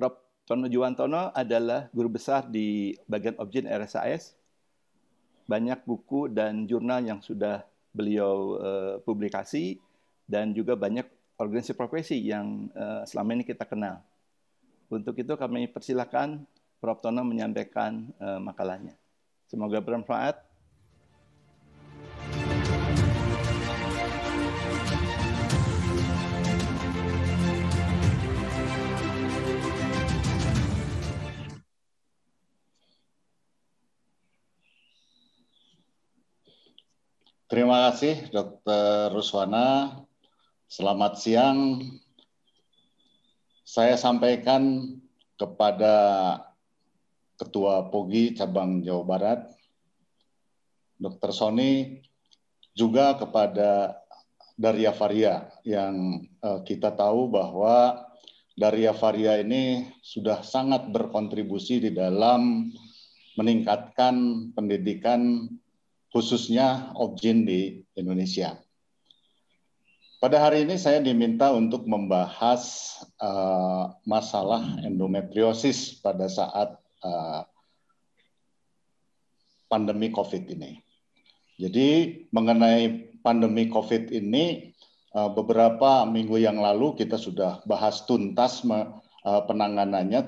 Prof. Tono Juwantono adalah guru besar di bagian objek RSAS. Banyak buku dan jurnal yang sudah beliau uh, publikasi dan juga banyak organisasi profesi yang uh, selama ini kita kenal. Untuk itu kami persilakan Prof. Tono menyampaikan uh, makalahnya. Semoga bermanfaat. Terima kasih Dr. Ruswana. Selamat siang. Saya sampaikan kepada Ketua POGI Cabang Jawa Barat, Dr. Sony, juga kepada Daria Faria yang eh, kita tahu bahwa Daria Faria ini sudah sangat berkontribusi di dalam meningkatkan pendidikan khususnya objin di Indonesia. Pada hari ini saya diminta untuk membahas uh, masalah endometriosis pada saat uh, pandemi COVID ini. Jadi mengenai pandemi COVID ini uh, beberapa minggu yang lalu kita sudah bahas tuntas me, uh, penanganannya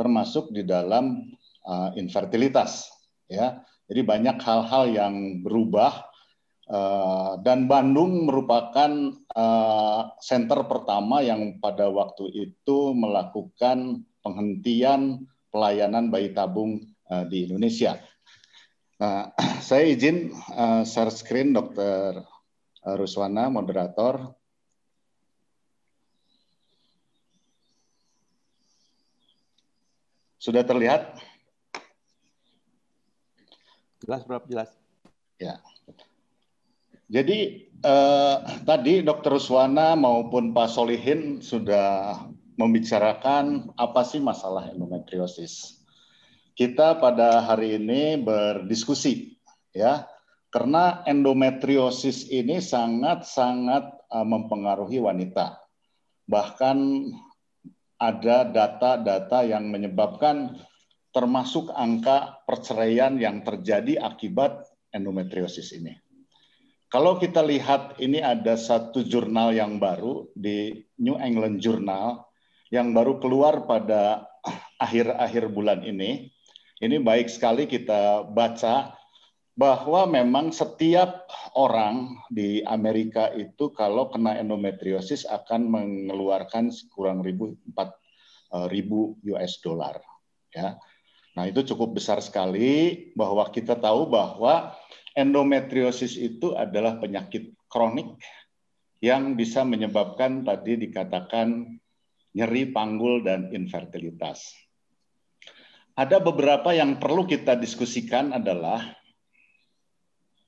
termasuk di dalam uh, infertilitas ya jadi banyak hal-hal yang berubah eh, dan Bandung merupakan eh, center pertama yang pada waktu itu melakukan penghentian pelayanan bayi tabung eh, di Indonesia. Uh, saya izin share screen Dr. Ruswana, moderator. Sudah terlihat? Jelas, Prof. Jelas. Ya. Jadi eh, tadi dokter Suwana maupun Pak Solihin sudah membicarakan apa sih masalah endometriosis. Kita pada hari ini berdiskusi ya karena endometriosis ini sangat-sangat eh, mempengaruhi wanita. Bahkan ada data-data yang menyebabkan termasuk angka perceraian yang terjadi akibat endometriosis ini. Kalau kita lihat ini ada satu jurnal yang baru di New England Journal yang baru keluar pada akhir-akhir bulan ini. Ini baik sekali kita baca bahwa memang setiap orang di Amerika itu kalau kena endometriosis akan mengeluarkan kurang ribu empat eh, US dollar ya Nah, itu cukup besar sekali bahwa kita tahu bahwa endometriosis itu adalah penyakit kronik yang bisa menyebabkan tadi dikatakan nyeri panggul dan infertilitas. Ada beberapa yang perlu kita diskusikan adalah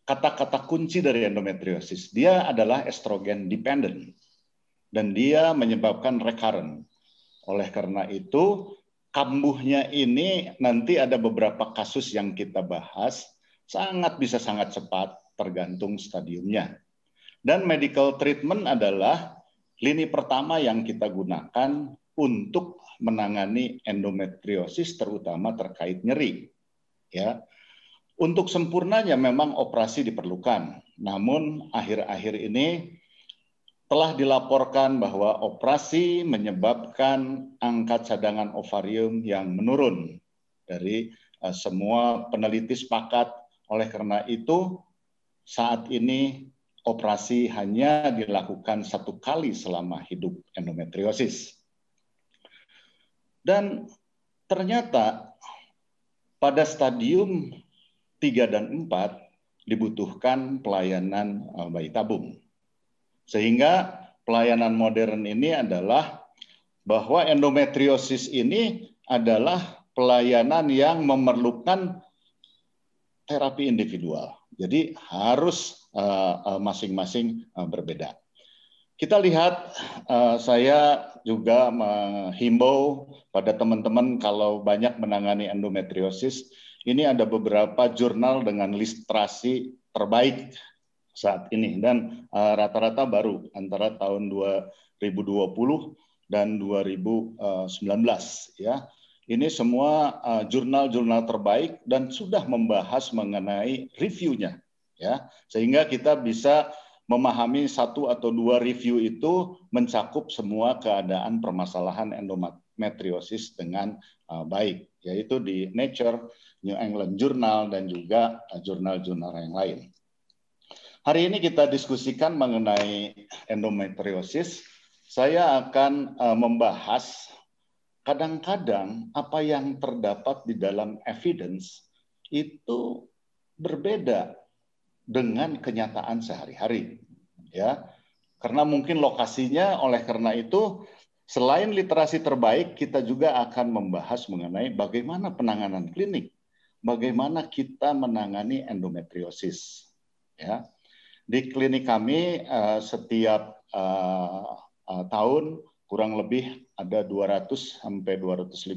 kata-kata kunci dari endometriosis. Dia adalah estrogen dependent dan dia menyebabkan recurrent. Oleh karena itu, kambuhnya ini nanti ada beberapa kasus yang kita bahas sangat bisa sangat cepat tergantung stadiumnya. Dan medical treatment adalah lini pertama yang kita gunakan untuk menangani endometriosis terutama terkait nyeri. Ya. Untuk sempurnanya memang operasi diperlukan. Namun akhir-akhir ini telah dilaporkan bahwa operasi menyebabkan angka cadangan ovarium yang menurun dari eh, semua peneliti sepakat. Oleh karena itu, saat ini operasi hanya dilakukan satu kali selama hidup endometriosis. Dan ternyata pada stadium 3 dan 4 dibutuhkan pelayanan eh, bayi tabung. Sehingga pelayanan modern ini adalah bahwa endometriosis ini adalah pelayanan yang memerlukan terapi individual. Jadi harus eh, eh, masing-masing eh, berbeda. Kita lihat, saya juga menghimbau pada teman-teman kalau banyak menangani endometriosis, ini ada beberapa jurnal dengan literasi terbaik saat ini dan eh, rata-rata uh, baru antara tahun 2020 dan 2019 ya. Ini semua eh, jurnal-jurnal uh, terbaik dan sudah membahas mengenai reviewnya ya. Sehingga kita bisa memahami satu atau dua review itu mencakup semua keadaan permasalahan endometriosis dengan uh, baik yaitu di Nature, New England Journal dan juga jurnal-jurnal yang lain. Hari ini kita diskusikan mengenai endometriosis. Saya akan uh, membahas kadang-kadang apa yang terdapat di dalam evidence itu berbeda dengan kenyataan sehari-hari. Ya. Karena mungkin lokasinya oleh karena itu Selain literasi terbaik, kita juga akan membahas mengenai bagaimana penanganan klinik, bagaimana kita menangani endometriosis. Ya, di klinik kami eh, setiap eh, eh, tahun kurang lebih ada 200 sampai 250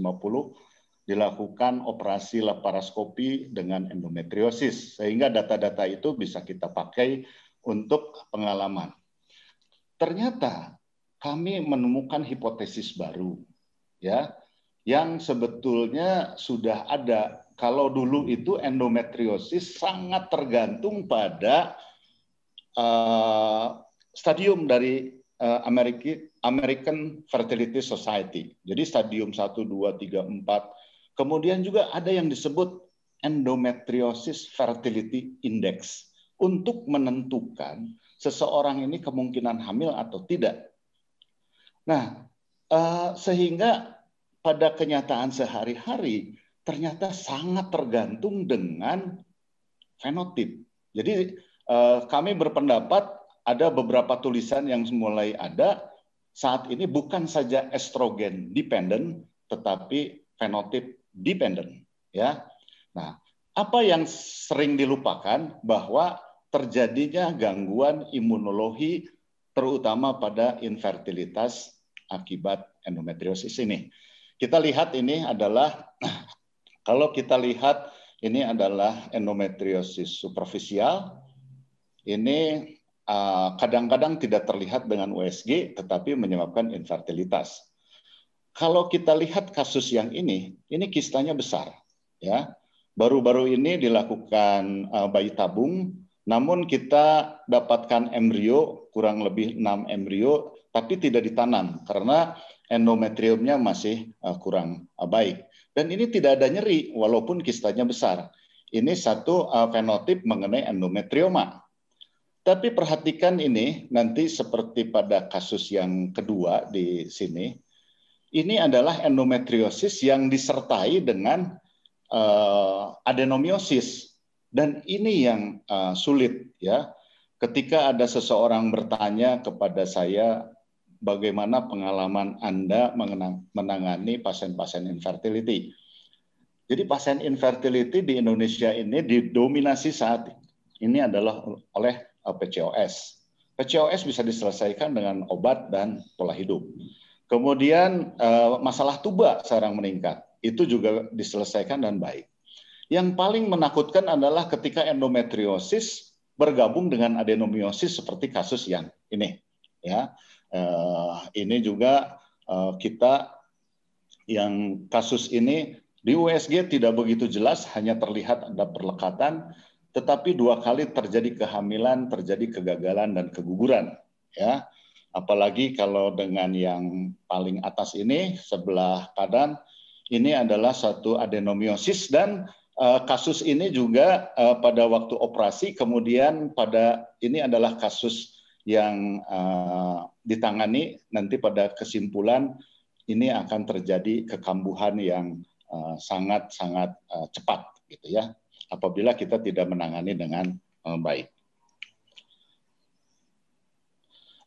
dilakukan operasi laparoskopi dengan endometriosis sehingga data-data itu bisa kita pakai untuk pengalaman. Ternyata kami menemukan hipotesis baru ya yang sebetulnya sudah ada kalau dulu itu endometriosis sangat tergantung pada Eh, stadium dari uh, American Fertility Society. Jadi stadium 1, 2, 3, 4. Kemudian juga ada yang disebut endometriosis fertility index untuk menentukan seseorang ini kemungkinan hamil atau tidak. Nah, eh, sehingga pada kenyataan sehari-hari ternyata sangat tergantung dengan fenotip. Jadi Eh, kami berpendapat ada beberapa tulisan yang mulai ada saat ini bukan saja estrogen dependent tetapi fenotip dependent ya. Nah, apa yang sering dilupakan bahwa terjadinya gangguan imunologi terutama pada infertilitas akibat endometriosis ini. Kita lihat ini adalah kalau kita lihat ini adalah endometriosis superficial ini eh, kadang-kadang uh, tidak terlihat dengan USG, tetapi menyebabkan infertilitas. Kalau kita lihat kasus yang ini, ini kistanya besar, ya. Baru-baru ini dilakukan uh, bayi tabung, namun kita dapatkan embrio kurang lebih 6 embrio, tapi tidak ditanam karena endometriumnya masih uh, kurang uh, baik. Dan ini tidak ada nyeri walaupun kistanya besar. Ini satu uh, fenotip mengenai endometrioma tapi perhatikan ini nanti seperti pada kasus yang kedua di sini, ini adalah endometriosis yang disertai dengan uh, adenomiosis dan ini yang uh, sulit ya. Ketika ada seseorang bertanya kepada saya bagaimana pengalaman Anda menangani pasien-pasien infertility. Jadi pasien infertility di Indonesia ini didominasi saat ini adalah oleh PCOS. PCOS bisa diselesaikan dengan obat dan pola hidup. Kemudian eh, masalah tuba sekarang meningkat, itu juga diselesaikan dan baik. Yang paling menakutkan adalah ketika endometriosis bergabung dengan adenomiosis seperti kasus yang ini. Ya, eh, ini juga eh, kita yang kasus ini di USG tidak begitu jelas, hanya terlihat ada perlekatan tetapi dua kali terjadi kehamilan, terjadi kegagalan dan keguguran, ya. Apalagi kalau dengan yang paling atas ini sebelah kanan ini adalah satu adenomiosis dan uh, kasus ini juga uh, pada waktu operasi kemudian pada ini adalah kasus yang uh, ditangani nanti pada kesimpulan ini akan terjadi kekambuhan yang sangat-sangat uh, uh, cepat gitu ya apabila kita tidak menangani dengan eh, baik.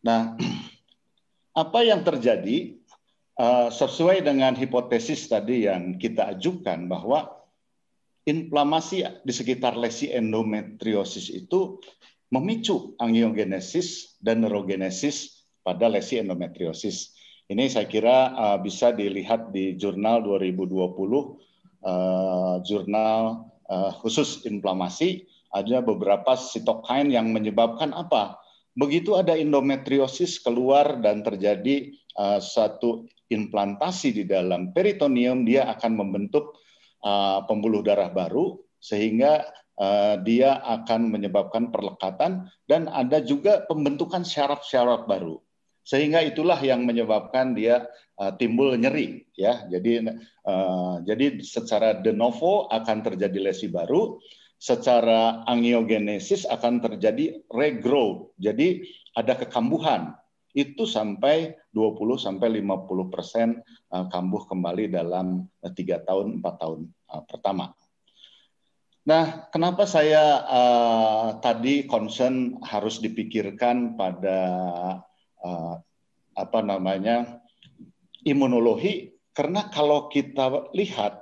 Nah, apa yang terjadi eh, sesuai dengan hipotesis tadi yang kita ajukan bahwa inflamasi di sekitar lesi endometriosis itu memicu angiogenesis dan neurogenesis pada lesi endometriosis. Ini saya kira eh, bisa dilihat di jurnal 2020 jurnal uh, khusus inflamasi, ada beberapa sitokain yang menyebabkan apa? Begitu ada endometriosis keluar dan terjadi uh, satu implantasi di dalam peritoneum, dia akan membentuk uh, pembuluh darah baru sehingga uh, dia akan menyebabkan perlekatan dan ada juga pembentukan syaraf-syaraf baru sehingga itulah yang menyebabkan dia uh, timbul nyeri ya jadi uh, jadi secara de novo akan terjadi lesi baru secara angiogenesis akan terjadi regrow jadi ada kekambuhan itu sampai 20 sampai 50 persen eh, kambuh kembali dalam tiga tahun empat tahun pertama. Nah, kenapa saya uh, tadi concern harus dipikirkan pada Eh, apa namanya imunologi karena kalau kita lihat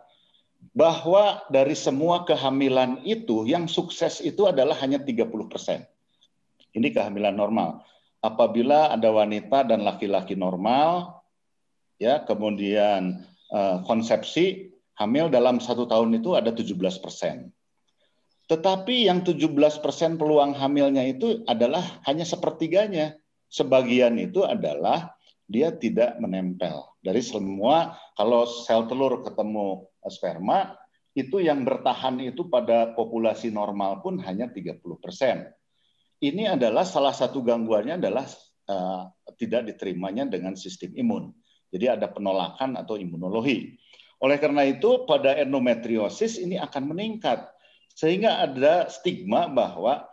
bahwa dari semua kehamilan itu yang sukses itu adalah hanya 30%. Ini kehamilan normal. Apabila ada wanita dan laki-laki normal ya kemudian uh, konsepsi hamil dalam satu tahun itu ada 17 persen. Tetapi yang 17 peluang hamilnya itu adalah hanya sepertiganya sebagian itu adalah dia tidak menempel. Dari semua kalau sel telur ketemu eh, sperma, itu yang bertahan itu pada populasi normal pun hanya 30%. Ini adalah salah satu gangguannya adalah uh, tidak diterimanya dengan sistem imun. Jadi ada penolakan atau imunologi. Oleh karena itu pada endometriosis ini akan meningkat sehingga ada stigma bahwa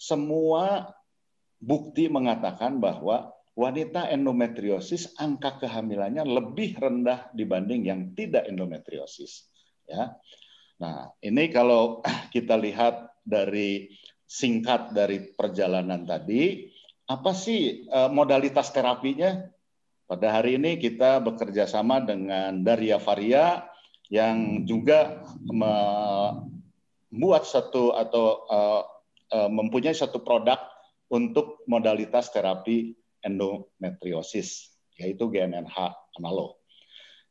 semua bukti mengatakan bahwa wanita endometriosis angka kehamilannya lebih rendah dibanding yang tidak endometriosis ya. Nah, ini kalau kita lihat dari singkat dari perjalanan tadi, apa sih e, modalitas terapinya? Pada hari ini kita bekerja sama dengan Daria Faria yang juga membuat satu atau e, e, mempunyai satu produk untuk modalitas terapi endometriosis, yaitu GNNH analog.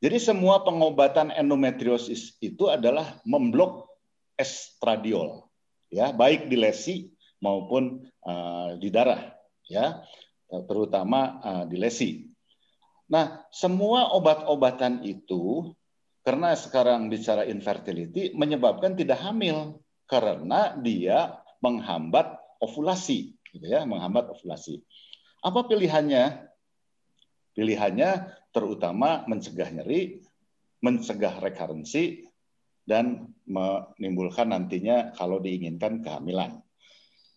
Jadi semua pengobatan endometriosis itu adalah memblok estradiol, ya baik di lesi maupun uh, di darah, ya terutama uh, di lesi. Nah, semua obat-obatan itu karena sekarang bicara infertility menyebabkan tidak hamil karena dia menghambat ovulasi gitu ya, menghambat ovulasi. Apa pilihannya? Pilihannya terutama mencegah nyeri, mencegah rekurensi, dan menimbulkan nantinya kalau diinginkan kehamilan.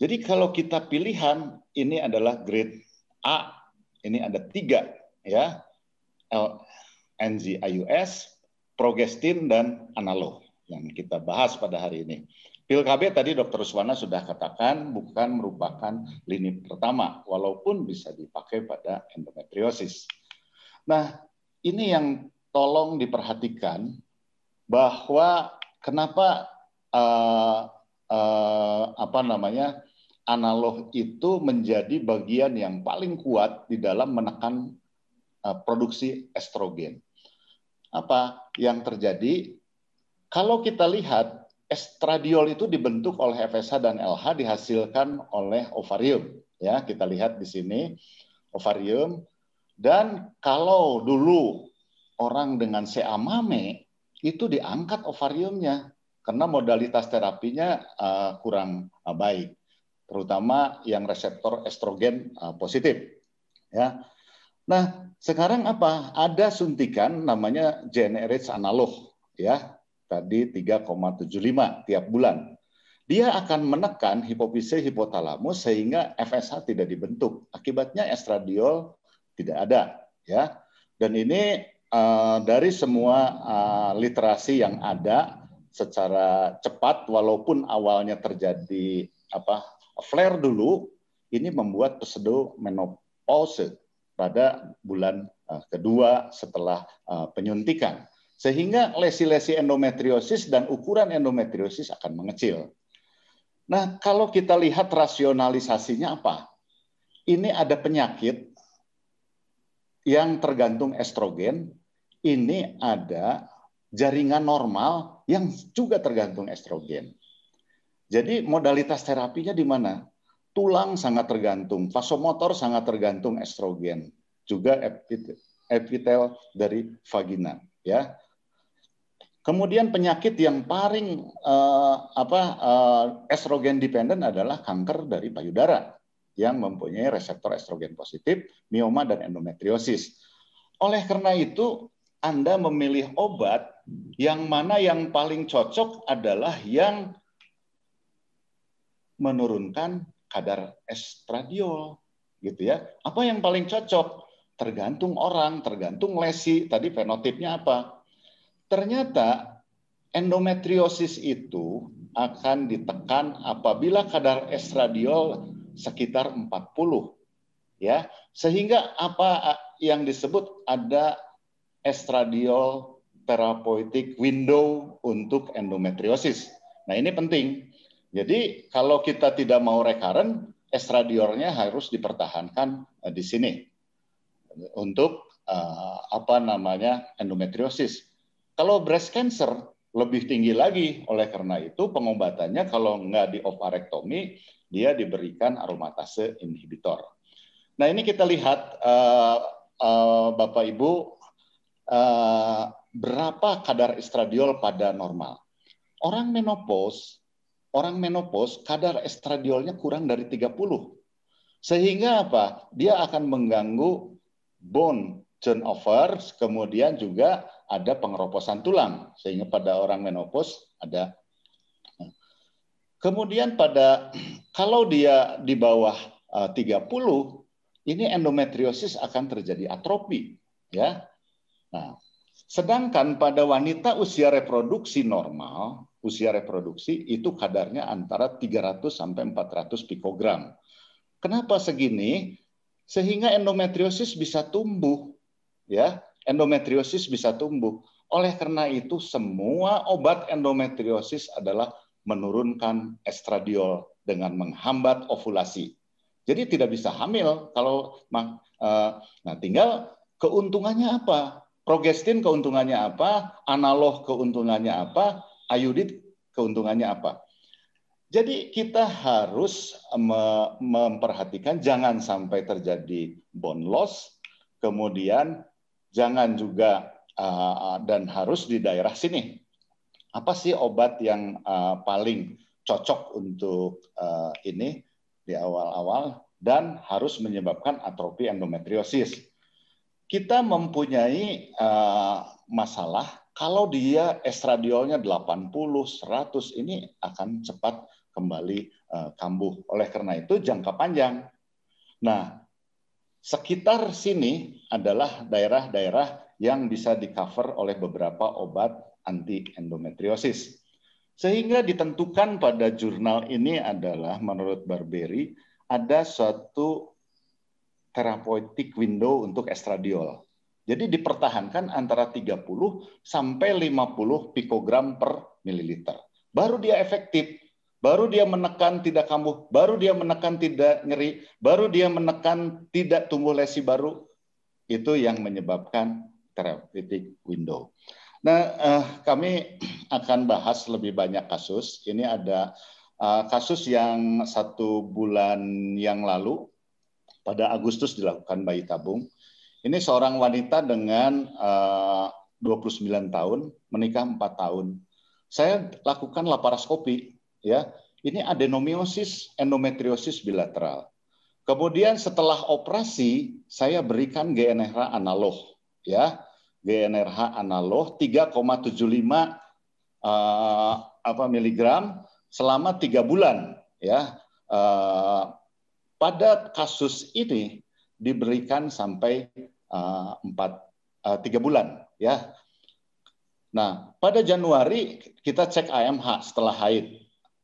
Jadi kalau kita pilihan ini adalah grade A, ini ada tiga ya, NGIUS, progestin dan analog yang kita bahas pada hari ini. Pil KB tadi Dr. Suwana sudah katakan bukan merupakan lini pertama, walaupun bisa dipakai pada endometriosis. Nah, ini yang tolong diperhatikan bahwa kenapa uh, uh, apa namanya analog itu menjadi bagian yang paling kuat di dalam menekan uh, produksi estrogen. Apa yang terjadi? Kalau kita lihat Estradiol itu dibentuk oleh FSH dan LH dihasilkan oleh ovarium. Ya, kita lihat di sini ovarium. Dan kalau dulu orang dengan seamame itu diangkat ovariumnya karena modalitas terapinya eh, kurang eh, baik, terutama yang reseptor estrogen eh, positif. Ya. Nah, sekarang apa? Ada suntikan namanya GnRH analog ya tadi 3,75 tiap bulan. Dia akan menekan hipofise hipotalamus sehingga FSH tidak dibentuk. Akibatnya estradiol tidak ada, ya. Dan ini uh, dari semua uh, literasi yang ada secara cepat walaupun awalnya terjadi apa flare dulu ini membuat pseudo menopause pada bulan uh, kedua setelah uh, penyuntikan sehingga lesi-lesi endometriosis dan ukuran endometriosis akan mengecil. Nah, kalau kita lihat rasionalisasinya apa? Ini ada penyakit yang tergantung estrogen, ini ada jaringan normal yang juga tergantung estrogen. Jadi modalitas terapinya di mana? Tulang sangat tergantung, vasomotor sangat tergantung estrogen, juga epitel dari vagina, ya. Kemudian penyakit yang paling uh, apa uh, estrogen dependent adalah kanker dari payudara yang mempunyai reseptor estrogen positif, mioma dan endometriosis. Oleh karena itu, Anda memilih obat yang mana yang paling cocok adalah yang menurunkan kadar estradiol gitu ya. Apa yang paling cocok? Tergantung orang, tergantung lesi, tadi fenotipnya apa Ternyata endometriosis itu akan ditekan apabila kadar estradiol sekitar 40 ya sehingga apa yang disebut ada estradiol therapeutic window untuk endometriosis. Nah, ini penting. Jadi kalau kita tidak mau rekaren, estradiolnya harus dipertahankan eh, di sini untuk eh, apa namanya endometriosis kalau breast cancer lebih tinggi lagi. Oleh karena itu pengobatannya kalau nggak di ovarektomi, dia diberikan aromatase inhibitor. Nah ini kita lihat uh, uh, Bapak Ibu uh, berapa kadar estradiol pada normal. Orang menopause, orang menopause kadar estradiolnya kurang dari 30. Sehingga apa? Dia akan mengganggu bone turnover, kemudian juga ada pengeroposan tulang sehingga pada orang menopos ada kemudian pada kalau dia di bawah 30 eh, ini endometriosis akan terjadi atropi ya nah sedangkan pada wanita usia reproduksi normal usia reproduksi itu kadarnya antara 300 sampai 400 pikogram kenapa segini sehingga endometriosis bisa tumbuh ya endometriosis bisa tumbuh. Oleh karena itu, semua obat endometriosis adalah menurunkan estradiol dengan menghambat ovulasi. Jadi tidak bisa hamil kalau eh, nah tinggal keuntungannya apa? Progestin keuntungannya apa? Analog keuntungannya apa? Ayudit keuntungannya apa? Jadi kita harus memperhatikan jangan sampai terjadi bone loss, kemudian jangan juga ah, dan harus di daerah sini. Apa sih obat yang ah, paling cocok untuk ah, ini di awal-awal dan harus menyebabkan atrofi endometriosis? Kita mempunyai masalah kalau dia estradiolnya 80, 100 ini akan cepat kembali kambuh. Oleh karena itu jangka panjang. Nah, Sekitar sini adalah daerah-daerah yang bisa dicover oleh beberapa obat anti endometriosis. Sehingga ditentukan pada jurnal ini adalah menurut Barberi ada suatu therapeutic window untuk estradiol. Jadi dipertahankan antara 30 sampai 50 pikogram per mililiter. Baru dia efektif baru dia menekan tidak kambuh, baru dia menekan tidak nyeri, baru dia menekan tidak tumbuh lesi baru, itu yang menyebabkan therapeutic window. Nah, eh, kami akan bahas lebih banyak kasus. Ini ada eh, kasus yang satu bulan yang lalu, pada Agustus dilakukan bayi tabung. Ini seorang wanita dengan eh, 29 tahun, menikah 4 tahun. Saya lakukan laparoskopi ya. Ini adenomiosis endometriosis bilateral. Kemudian setelah operasi saya berikan GnRH analog ya. GnRH analog 3,75 uh, eh, apa miligram selama tiga bulan ya. Uh, pada kasus ini diberikan sampai eh, empat uh, tiga uh, bulan ya. Nah pada Januari kita cek AMH setelah haid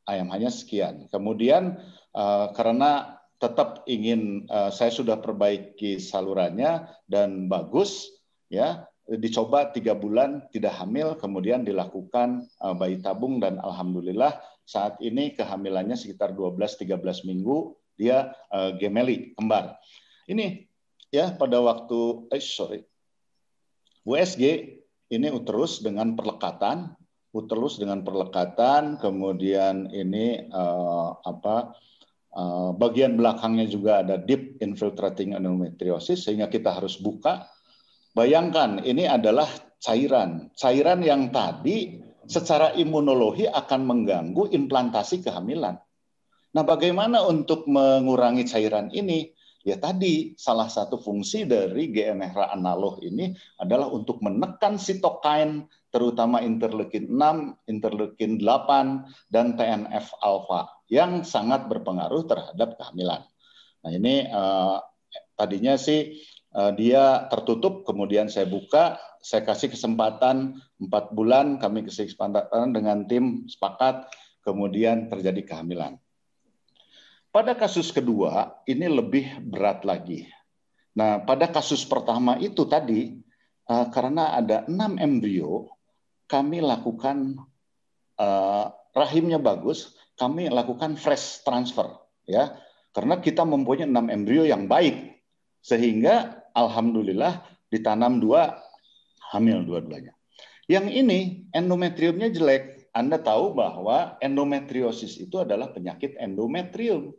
Ayam hanya sekian. Kemudian uh, karena tetap ingin uh, saya sudah perbaiki salurannya dan bagus ya dicoba tiga bulan tidak hamil kemudian dilakukan uh, bayi tabung dan alhamdulillah saat ini kehamilannya sekitar 12-13 minggu dia uh, gemeli kembar ini ya pada waktu eh, sorry USG ini uterus dengan perlekatan putelus dengan perlekatan, kemudian ini uh, apa uh, bagian belakangnya juga ada deep infiltrating endometriosis sehingga kita harus buka. Bayangkan ini adalah cairan, cairan yang tadi secara imunologi akan mengganggu implantasi kehamilan. Nah, bagaimana untuk mengurangi cairan ini? Ya tadi salah satu fungsi dari GMRA analog ini adalah untuk menekan sitokain terutama interleukin 6, interleukin 8, dan TNF alfa yang sangat berpengaruh terhadap kehamilan. Nah ini eh, tadinya sih eh, dia tertutup, kemudian saya buka, saya kasih kesempatan 4 bulan, kami kasih kesempatan dengan tim sepakat, kemudian terjadi kehamilan. Pada kasus kedua, ini lebih berat lagi. Nah, pada kasus pertama itu tadi, eh, karena ada enam embrio kami lakukan uh, rahimnya bagus, kami lakukan fresh transfer ya. Karena kita mempunyai enam embrio yang baik sehingga alhamdulillah ditanam dua hamil dua-duanya. Yang ini endometriumnya jelek. Anda tahu bahwa endometriosis itu adalah penyakit endometrium.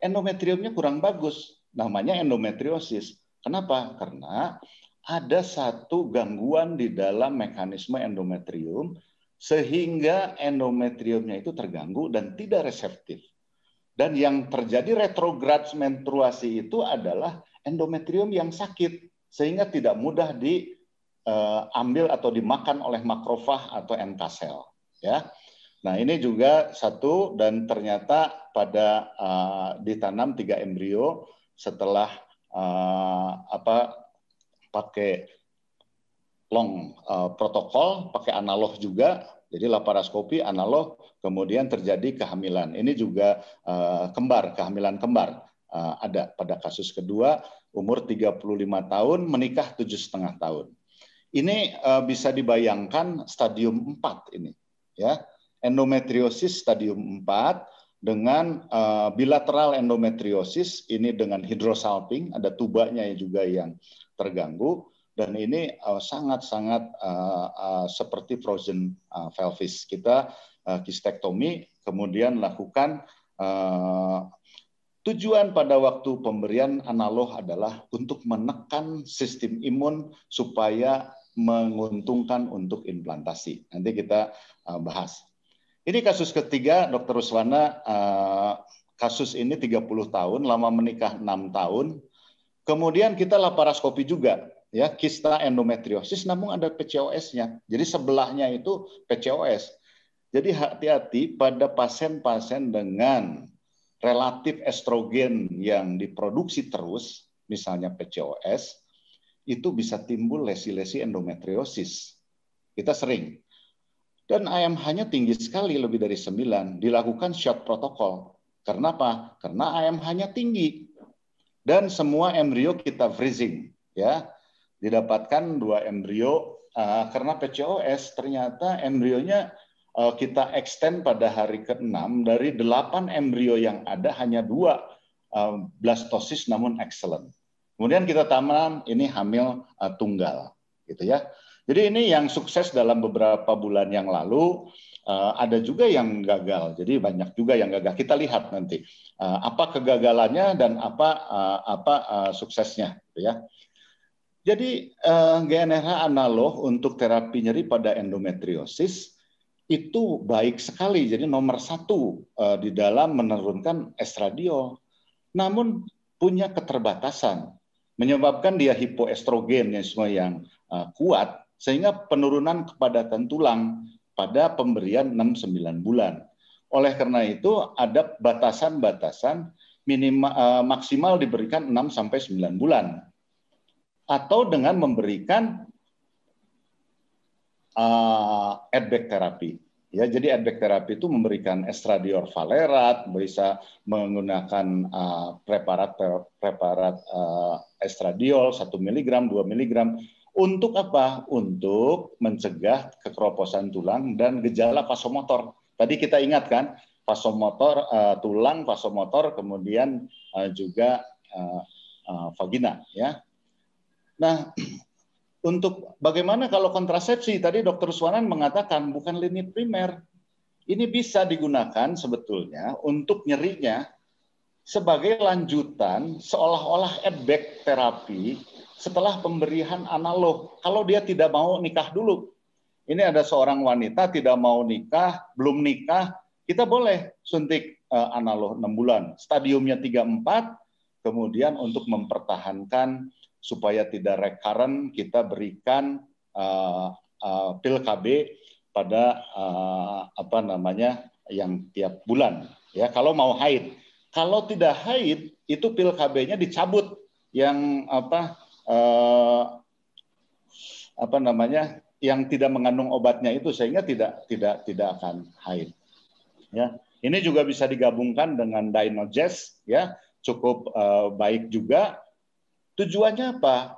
Endometriumnya kurang bagus, namanya endometriosis. Kenapa? Karena ada satu gangguan di dalam mekanisme endometrium sehingga endometriumnya itu terganggu dan tidak reseptif. Dan yang terjadi retrograd menstruasi itu adalah endometrium yang sakit sehingga tidak mudah diambil eh, atau dimakan oleh makrofag atau NK cell ya. Nah, ini juga satu dan ternyata pada uh, ditanam tiga embrio setelah uh, apa pakai long uh, protokol, pakai analog juga. Jadi laparoskopi analog, kemudian terjadi kehamilan. Ini juga uh, kembar, kehamilan kembar uh, ada pada kasus kedua, umur 35 tahun, menikah tujuh setengah tahun. Ini uh, bisa dibayangkan stadium 4 ini, ya endometriosis stadium 4 dengan bilateral endometriosis ini dengan hidrosalping ada tubanya juga yang terganggu dan ini eh, sangat-sangat uh, uh, seperti frozen uh, pelvis kita uh, kistektomi kemudian lakukan uh, tujuan pada waktu pemberian analog adalah untuk menekan sistem imun supaya menguntungkan untuk implantasi nanti kita uh, bahas ini kasus ketiga Dr. Ruswana uh, kasus ini 30 tahun lama menikah 6 tahun Kemudian kita laparaskopi juga ya kista endometriosis namun ada PCOS-nya. Jadi sebelahnya itu PCOS. Jadi hati-hati pada pasien-pasien dengan relatif estrogen yang diproduksi terus, misalnya PCOS, itu bisa timbul lesi-lesi endometriosis. Kita sering. Dan AMH-nya tinggi sekali, lebih dari 9. Dilakukan shot protokol. Kenapa? Karena AMH-nya tinggi dan semua embrio kita freezing ya didapatkan dua embrio uh, karena PCOS ternyata embrionya uh, kita extend pada hari ke-6 dari 8 embrio yang ada hanya dua uh, blastosis namun excellent. Kemudian kita tanam ini hamil uh, tunggal gitu ya. Jadi ini yang sukses dalam beberapa bulan yang lalu Uh, ada juga yang gagal, jadi banyak juga yang gagal. Kita lihat nanti uh, apa kegagalannya dan apa uh, apa uh, suksesnya, gitu ya. Jadi uh, GNRH analog untuk terapi nyeri pada endometriosis itu baik sekali. Jadi nomor satu uh, di dalam menurunkan estradiol. Namun punya keterbatasan, menyebabkan dia hipoestrogen yang semua yang uh, kuat, sehingga penurunan kepadatan tulang pada pemberian 6 9 bulan. Oleh karena itu ada batasan-batasan minimal uh, eh, maksimal diberikan 6 sampai 9 bulan. Atau dengan memberikan uh, adback terapi. Ya, jadi adback terapi itu memberikan estradiol valerat, bisa menggunakan uh, preparat preparat uh, estradiol 1 mg, 2 mg untuk apa? Untuk mencegah kekeroposan tulang dan gejala vasomotor. Tadi kita ingatkan vasomotor uh, tulang, vasomotor, kemudian uh, juga uh, uh, vagina. Ya. Nah, untuk bagaimana kalau kontrasepsi tadi Dokter Suwanan mengatakan bukan lini primer. Ini bisa digunakan sebetulnya untuk nyerinya sebagai lanjutan seolah-olah adback terapi setelah pemberian analog. Kalau dia tidak mau nikah dulu, ini ada seorang wanita tidak mau nikah, belum nikah, kita boleh suntik eh, analog 6 bulan. Stadiumnya tiga empat kemudian untuk mempertahankan supaya tidak rekaren, kita berikan uh, uh, pil KB pada uh, apa namanya yang tiap bulan. Ya, kalau mau haid. Kalau tidak haid, itu pil KB-nya dicabut yang apa eh, apa namanya yang tidak mengandung obatnya itu sehingga tidak tidak tidak akan haid. Ya, ini juga bisa digabungkan dengan Dynogest ya, cukup eh, baik juga. Tujuannya apa?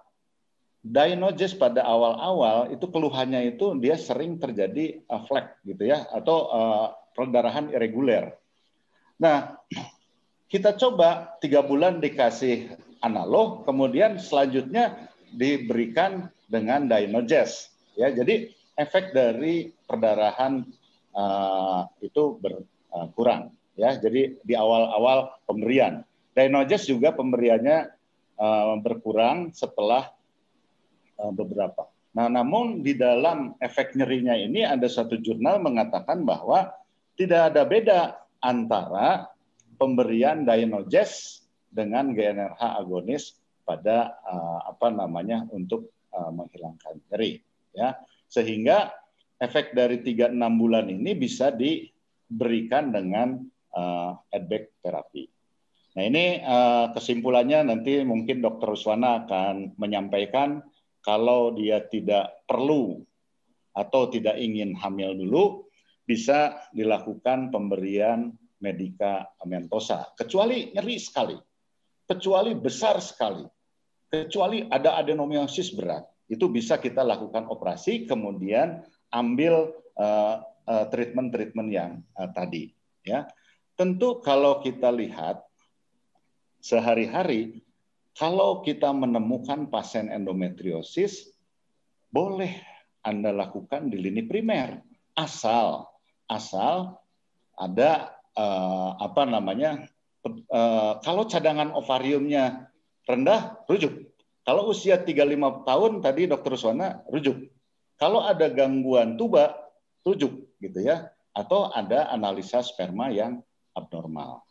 Dynogest pada awal-awal itu keluhannya itu dia sering terjadi uh, flek gitu ya atau uh, eh, perdarahan irregular. Nah, kita coba tiga bulan dikasih analog, kemudian selanjutnya diberikan dengan Dinojess, Ya, jadi efek dari perdarahan uh, itu berkurang. Uh, ya, jadi di awal-awal pemberian. Dinojess juga pemberiannya uh, berkurang setelah uh, beberapa. Nah, namun di dalam efek nyerinya ini ada satu jurnal mengatakan bahwa tidak ada beda antara pemberian Dinojess dengan GnRH agonis pada uh, apa namanya untuk uh, menghilangkan nyeri ya sehingga efek dari 3 6 bulan ini bisa diberikan dengan uh, adback terapi. Nah, ini uh, kesimpulannya nanti mungkin Dokter Ruswana akan menyampaikan kalau dia tidak perlu atau tidak ingin hamil dulu bisa dilakukan pemberian medika mentosa kecuali nyeri sekali kecuali besar sekali, kecuali ada adenomiosis berat, itu bisa kita lakukan operasi, kemudian ambil uh, eh, uh, eh, treatment yang uh, tadi. Ya, tentu kalau kita lihat sehari-hari, kalau kita menemukan pasien endometriosis, boleh Anda lakukan di lini primer, asal asal ada uh, apa namanya Eh, kalau cadangan ovariumnya rendah, rujuk. Kalau usia 35 tahun tadi dokter Swana rujuk. Kalau ada gangguan tuba, rujuk gitu ya. Atau ada analisa sperma yang abnormal.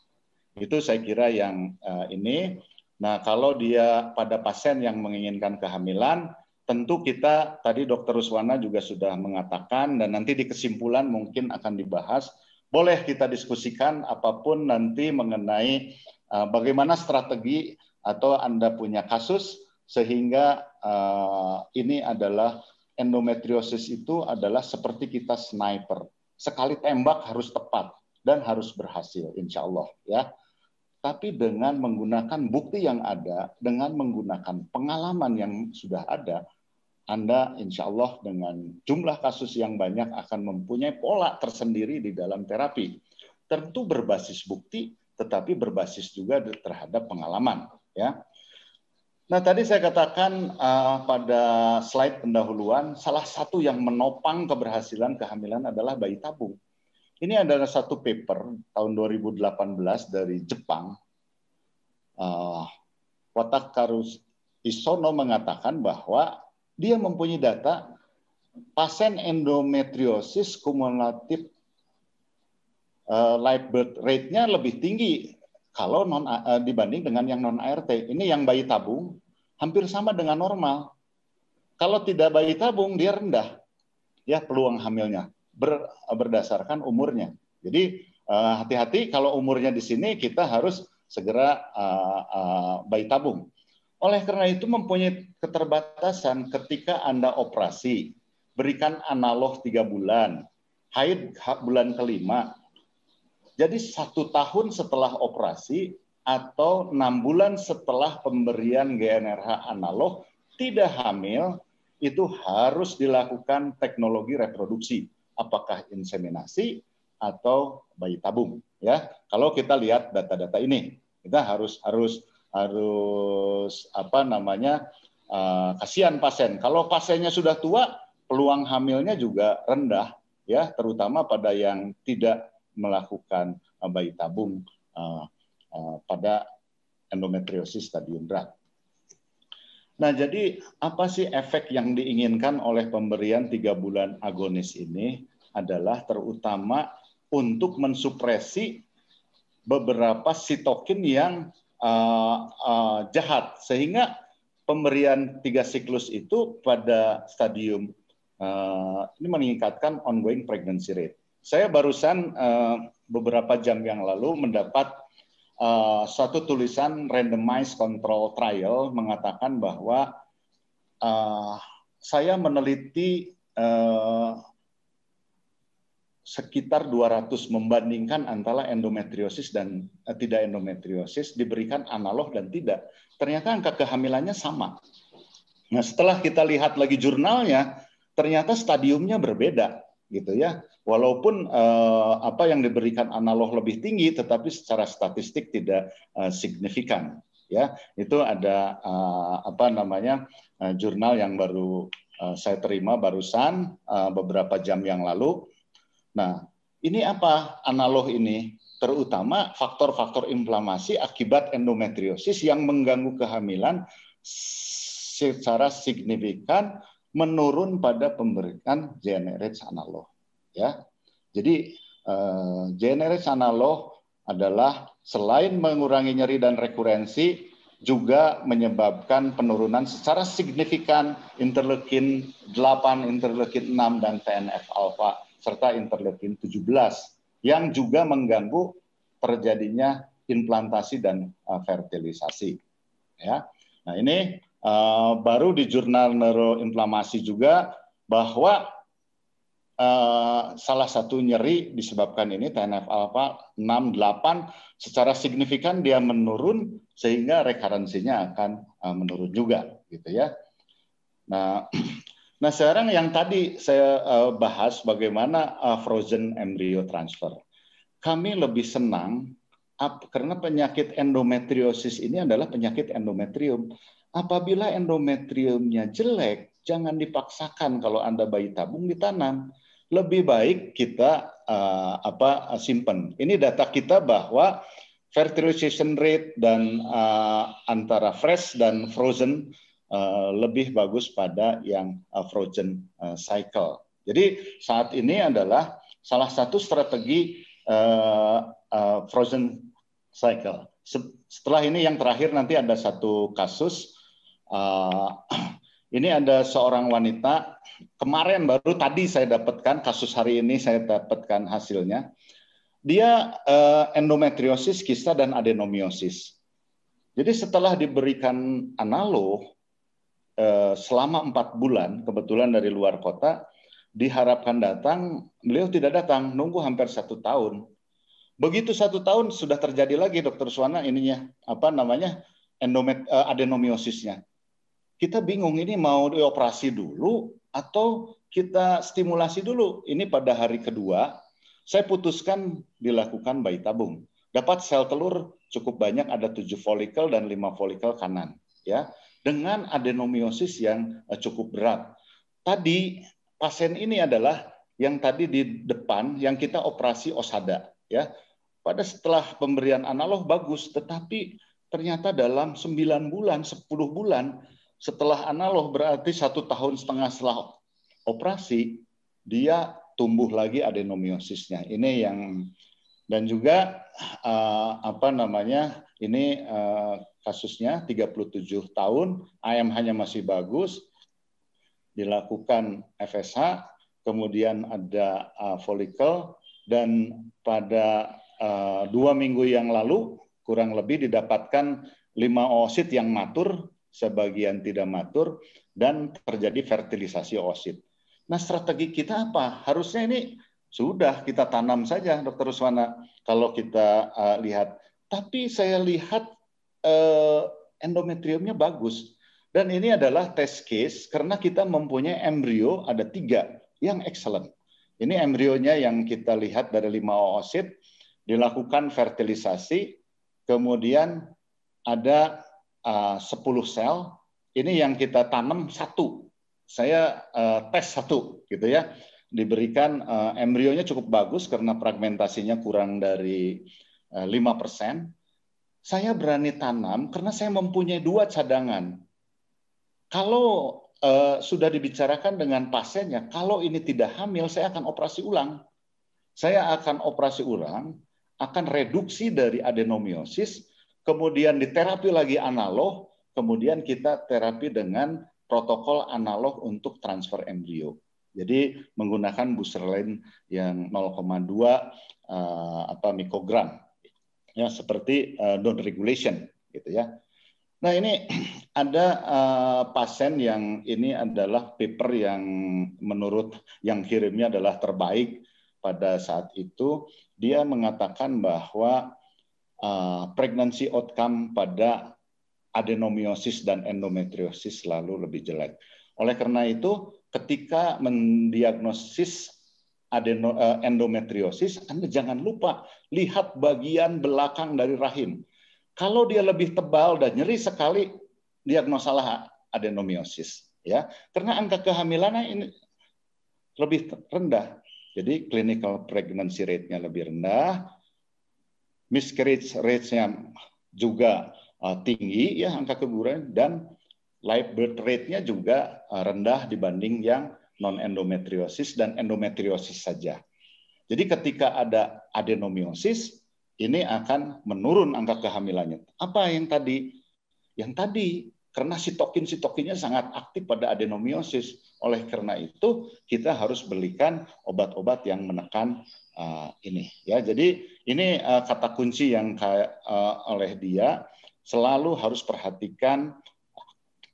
Itu saya kira yang uh, ini. Nah, kalau dia pada pasien yang menginginkan kehamilan, tentu kita tadi dokter Ruswana juga sudah mengatakan dan nanti di kesimpulan mungkin akan dibahas boleh kita diskusikan apapun nanti mengenai uh, bagaimana strategi atau Anda punya kasus sehingga uh, ini adalah endometriosis itu adalah seperti kita sniper. Sekali tembak harus tepat dan harus berhasil insya Allah ya. Tapi dengan menggunakan bukti yang ada, dengan menggunakan pengalaman yang sudah ada, anda insya Allah dengan jumlah kasus yang banyak akan mempunyai pola tersendiri di dalam terapi. Tentu berbasis bukti, tetapi berbasis juga terhadap pengalaman. Ya, Nah, tadi saya katakan uh, pada slide pendahuluan, salah satu yang menopang keberhasilan kehamilan adalah bayi tabung. Ini adalah satu paper tahun 2018 dari Jepang. Uh, eh, Watak Karus Isono mengatakan bahwa dia mempunyai data pasien endometriosis kumulatif uh, live birth rate-nya lebih tinggi kalau non eh, dibanding dengan yang non ART. Ini yang bayi tabung hampir sama dengan normal. Kalau tidak bayi tabung dia rendah ya peluang hamilnya ber, berdasarkan umurnya. Jadi eh, hati-hati uh, kalau umurnya di sini kita harus segera uh, uh, bayi tabung. Oleh karena itu mempunyai keterbatasan ketika Anda operasi. Berikan analog tiga bulan, haid bulan kelima. Jadi satu tahun setelah operasi atau enam bulan setelah pemberian GNRH analog tidak hamil itu harus dilakukan teknologi reproduksi, apakah inseminasi atau bayi tabung. Ya, kalau kita lihat data-data ini, kita harus harus harus apa namanya uh, kasihan pasien. Kalau pasiennya sudah tua, peluang hamilnya juga rendah ya, terutama pada yang tidak melakukan eh, bayi tabung uh, uh, pada endometriosis stadium berat. Nah, jadi apa sih efek yang diinginkan oleh pemberian tiga bulan agonis ini adalah terutama untuk mensupresi beberapa sitokin yang uh, uh, jahat sehingga pemberian tiga siklus itu pada stadium uh, ini meningkatkan ongoing pregnancy rate. Saya barusan uh, beberapa jam yang lalu mendapat uh, satu tulisan randomized control trial mengatakan bahwa uh, saya meneliti uh, sekitar 200 membandingkan antara endometriosis dan eh, tidak endometriosis diberikan analog dan tidak. Ternyata angka kehamilannya sama. Nah, setelah kita lihat lagi jurnalnya, ternyata stadiumnya berbeda gitu ya. Walaupun eh, apa yang diberikan analog lebih tinggi tetapi secara statistik tidak eh, signifikan ya. Itu ada eh, apa namanya? Eh, jurnal yang baru eh, saya terima barusan eh, beberapa jam yang lalu Nah, ini apa analog ini? Terutama faktor-faktor inflamasi akibat endometriosis yang mengganggu kehamilan secara signifikan menurun pada pemberian generic analog. Ya, jadi eh, analog adalah selain mengurangi nyeri dan rekurensi juga menyebabkan penurunan secara signifikan interleukin 8, interleukin 6 dan TNF alfa serta interleukin 17 yang juga mengganggu terjadinya implantasi dan uh, fertilisasi. Ya. Nah, ini uh, baru di jurnal neuroinflamasi juga bahwa uh, salah satu nyeri disebabkan ini TNF alfa 68 secara signifikan dia menurun sehingga rekaransinya akan uh, menurun juga gitu ya. Nah, Nah, sekarang yang tadi saya eh, bahas bagaimana eh, frozen embryo transfer. Kami lebih senang karena penyakit endometriosis ini adalah penyakit endometrium. Apabila endometriumnya jelek, jangan dipaksakan kalau Anda bayi tabung ditanam. Lebih baik kita uh, apa simpen. Ini data kita bahwa fertilization rate dan uh, antara fresh dan frozen Eh, lebih bagus pada yang eh, frozen eh, cycle. Jadi saat ini adalah salah satu strategi frozen cycle. Setelah ini yang terakhir nanti ada satu kasus. ini ada seorang wanita kemarin baru tadi saya dapatkan kasus hari ini saya dapatkan hasilnya. Dia endometriosis kista dan adenomiosis. Jadi setelah diberikan analog Eh, selama empat bulan kebetulan dari luar kota diharapkan datang beliau tidak datang nunggu hampir satu tahun begitu satu tahun sudah terjadi lagi dokter Suwana ininya apa namanya endomet eh, adenomiosisnya kita bingung ini mau dioperasi dulu atau kita stimulasi dulu ini pada hari kedua saya putuskan dilakukan bayi tabung dapat sel telur cukup banyak ada tujuh folikel dan lima folikel kanan ya dengan adenomiosis yang eh, cukup berat. Tadi pasien ini adalah yang tadi di depan yang kita operasi osada ya. Pada setelah pemberian analog bagus tetapi ternyata dalam 9 bulan, 10 bulan setelah analog berarti satu tahun setengah setelah operasi dia tumbuh lagi adenomiosisnya. Ini yang dan juga eh, apa namanya ini eh, kasusnya 37 tahun, ayam hanya masih bagus, dilakukan FSH, kemudian ada uh, folikel, dan pada uh, dua minggu yang lalu kurang lebih didapatkan lima oosit yang matur, sebagian tidak matur, dan terjadi fertilisasi oosit. Nah strategi kita apa? Harusnya ini sudah kita tanam saja, Dokter Ruswana. Kalau kita uh, lihat, tapi saya lihat eh, endometriumnya bagus. Dan ini adalah test case karena kita mempunyai embrio ada tiga yang excellent. Ini embrionya yang kita lihat dari lima oosit dilakukan fertilisasi, kemudian ada eh, uh, 10 sel. Ini yang kita tanam satu. Saya uh, tes satu, gitu ya. Diberikan uh, embrionya cukup bagus karena fragmentasinya kurang dari lima persen saya berani tanam karena saya mempunyai dua cadangan. Kalau eh, sudah dibicarakan dengan pasiennya, kalau ini tidak hamil, saya akan operasi ulang. Saya akan operasi ulang, akan reduksi dari adenomiosis, kemudian diterapi lagi analog, kemudian kita terapi dengan protokol analog untuk transfer embrio. Jadi menggunakan booster line yang 0,2 uh, eh, apa mikrogram ya seperti uh, eh, non regulation gitu ya. Nah ini ada uh, pasien yang ini adalah paper yang menurut yang kirimnya adalah terbaik pada saat itu dia mengatakan bahwa uh, pregnancy outcome pada adenomiosis dan endometriosis selalu lebih jelek. Oleh karena itu ketika mendiagnosis adeno, uh, endometriosis, Anda jangan lupa lihat bagian belakang dari rahim. Kalau dia lebih tebal dan nyeri sekali, diagnosalah adenomiosis. Ya, karena angka kehamilannya ini lebih rendah. Jadi clinical pregnancy rate-nya lebih rendah, miscarriage rate-nya juga uh, tinggi ya angka keguguran dan live birth rate-nya juga eh, rendah dibanding yang non endometriosis dan endometriosis saja. Jadi ketika ada adenomiosis ini akan menurun angka kehamilannya. Apa yang tadi? Yang tadi karena sitokin sitokinnya sangat aktif pada adenomiosis. Oleh karena itu kita harus belikan obat-obat yang menekan uh, ini. Ya, jadi ini uh, kata kunci yang uh, oleh dia selalu harus perhatikan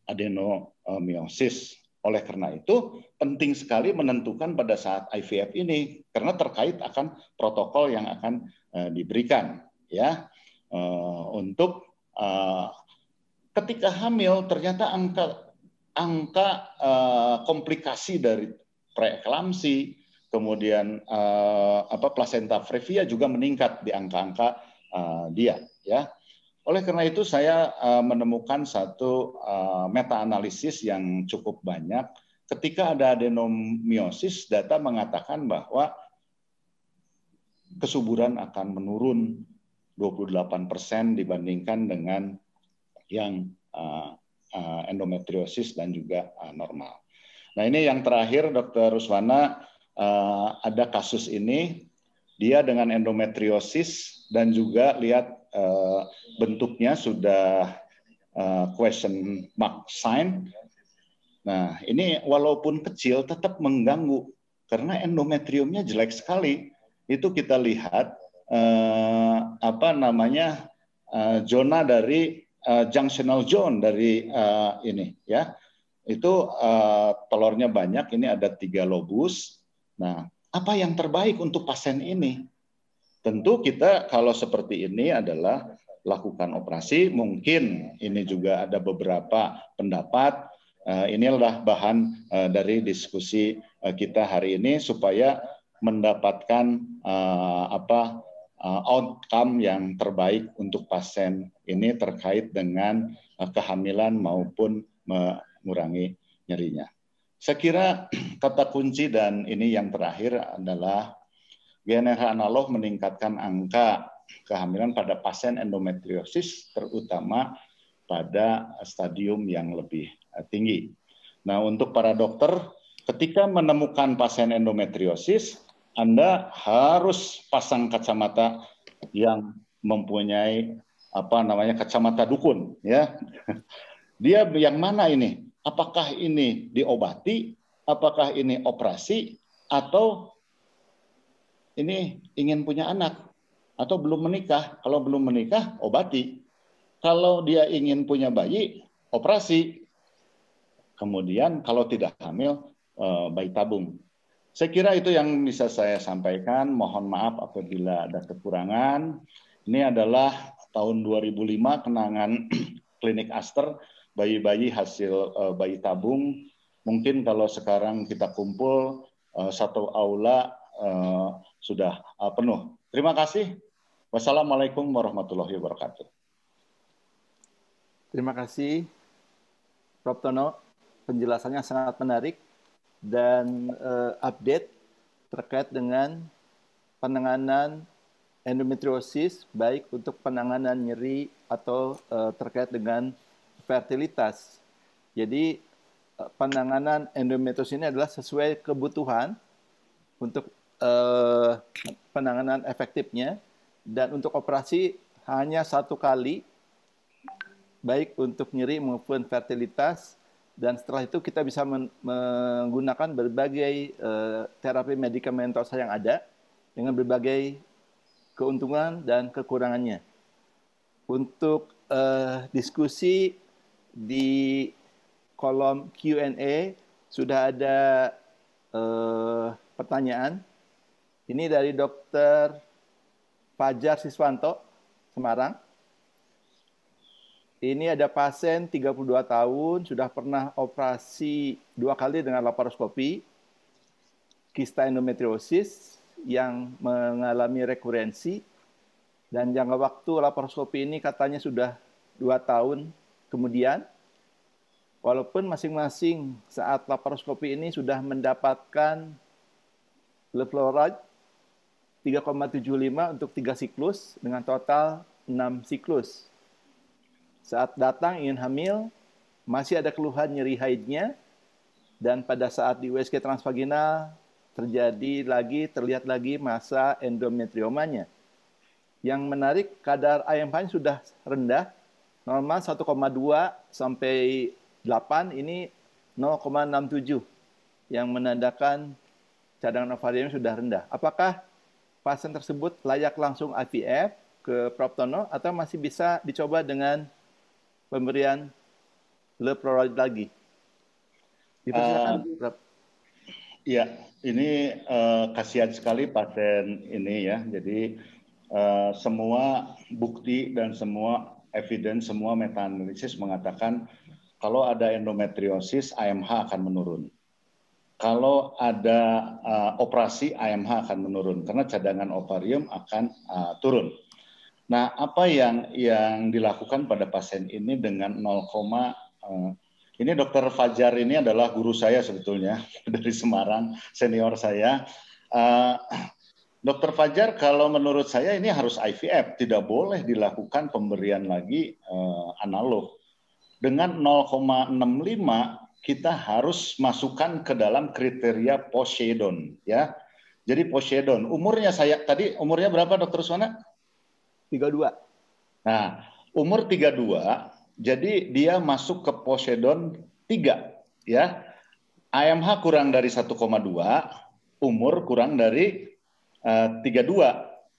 adenomiosis oleh karena itu, penting sekali menentukan pada saat IVF ini karena terkait akan protokol yang akan uh, diberikan ya uh, untuk uh, ketika hamil ternyata angka angka uh, komplikasi dari preeklamsi kemudian uh, apa placenta previa juga meningkat di angka-angka uh, dia ya oleh karena itu saya eh, menemukan satu uh, meta-analisis yang cukup banyak. Ketika ada adenomiosis, data mengatakan bahwa kesuburan akan menurun 28 dibandingkan dengan yang eh, endometriosis dan juga normal. Nah ini yang terakhir, Dr. Ruswana, ada kasus ini, dia dengan endometriosis dan juga lihat Eh, bentuknya sudah eh, question mark sign. Nah, ini walaupun kecil tetap mengganggu karena endometriumnya jelek sekali. Itu kita lihat eh, apa namanya zona dari junctional zone dari ini ya. Itu telurnya banyak, ini ada tiga lobus. Nah, apa yang terbaik untuk pasien ini? Tentu kita kalau seperti ini adalah lakukan operasi, mungkin ini juga ada beberapa pendapat. Eh, Inilah bahan eh, dari diskusi eh, kita hari ini supaya mendapatkan apa outcome yang terbaik untuk pasien ini terkait dengan kehamilan maupun mengurangi nyerinya. Saya kira kata kunci dan ini yang terakhir adalah GNRH analog meningkatkan angka kehamilan pada pasien endometriosis, terutama pada stadium yang lebih eh, tinggi. Nah, untuk para dokter, ketika menemukan pasien endometriosis, Anda harus pasang kacamata yang mempunyai apa namanya kacamata dukun, ya. Dia yang mana ini? Apakah ini diobati? Apakah ini operasi? Atau ini ingin punya anak atau belum menikah. Kalau belum menikah, obati. Kalau dia ingin punya bayi, operasi. Kemudian kalau tidak hamil, eh, bayi tabung. Saya kira itu yang bisa saya sampaikan. Mohon maaf apabila ada kekurangan. Ini adalah tahun 2005 kenangan klinik Aster bayi-bayi hasil eh, bayi tabung. Mungkin kalau sekarang kita kumpul eh, satu aula sudah uh, penuh. Terima kasih. Wassalamualaikum warahmatullahi wabarakatuh. Terima kasih, Prof. Tono. Penjelasannya sangat menarik dan uh, update terkait dengan penanganan endometriosis baik untuk penanganan nyeri atau uh, terkait dengan fertilitas. Jadi uh, penanganan endometriosis ini adalah sesuai kebutuhan untuk uh, penanganan efektifnya dan untuk operasi hanya satu kali baik untuk nyeri maupun fertilitas dan setelah itu kita bisa men menggunakan berbagai uh, terapi medikamentosa yang ada dengan berbagai keuntungan dan kekurangannya. Untuk uh, diskusi di kolom Q&A sudah ada uh, pertanyaan ini dari Dokter Fajar Siswanto, Semarang. Ini ada pasien 32 tahun, sudah pernah operasi dua kali dengan laparoskopi, kista endometriosis yang mengalami rekurensi, dan jangka waktu laparoskopi ini katanya sudah dua tahun kemudian, walaupun masing-masing saat laparoskopi ini sudah mendapatkan lefloride, 3,75 untuk tiga siklus dengan total 6 siklus. Saat datang ingin hamil, masih ada keluhan nyeri haidnya, dan pada saat di USG transvaginal terjadi lagi, terlihat lagi masa endometriomanya. Yang menarik, kadar ayam panjang sudah rendah, normal 1,2 sampai 8, ini 0,67, yang menandakan cadangan ovarium sudah rendah. Apakah pasien tersebut layak langsung IVF ke Proptono atau masih bisa dicoba dengan pemberian leproid lagi? Dipersilakan, uh, Iya, ini uh, kasihan sekali pasien ini ya. Jadi uh, semua bukti dan semua evidence, semua meta analisis mengatakan kalau ada endometriosis, AMH akan menurun kalau ada uh, operasi AMH akan menurun karena cadangan ovarium akan uh, turun. Nah, apa yang yang dilakukan pada pasien ini dengan 0, uh, eh, ini dokter Fajar ini adalah guru saya sebetulnya dari Semarang, senior saya. Uh, Dokter Fajar, kalau menurut saya ini harus IVF, tidak boleh dilakukan pemberian lagi uh, analog. Dengan 0,65 kita harus masukkan ke dalam kriteria Poseidon ya. Jadi Poseidon, umurnya saya tadi umurnya berapa Dokter Suwana? 32. Nah, umur 32, jadi dia masuk ke Poseidon 3 ya. AMH kurang dari 1,2, umur kurang dari eh, uh, 32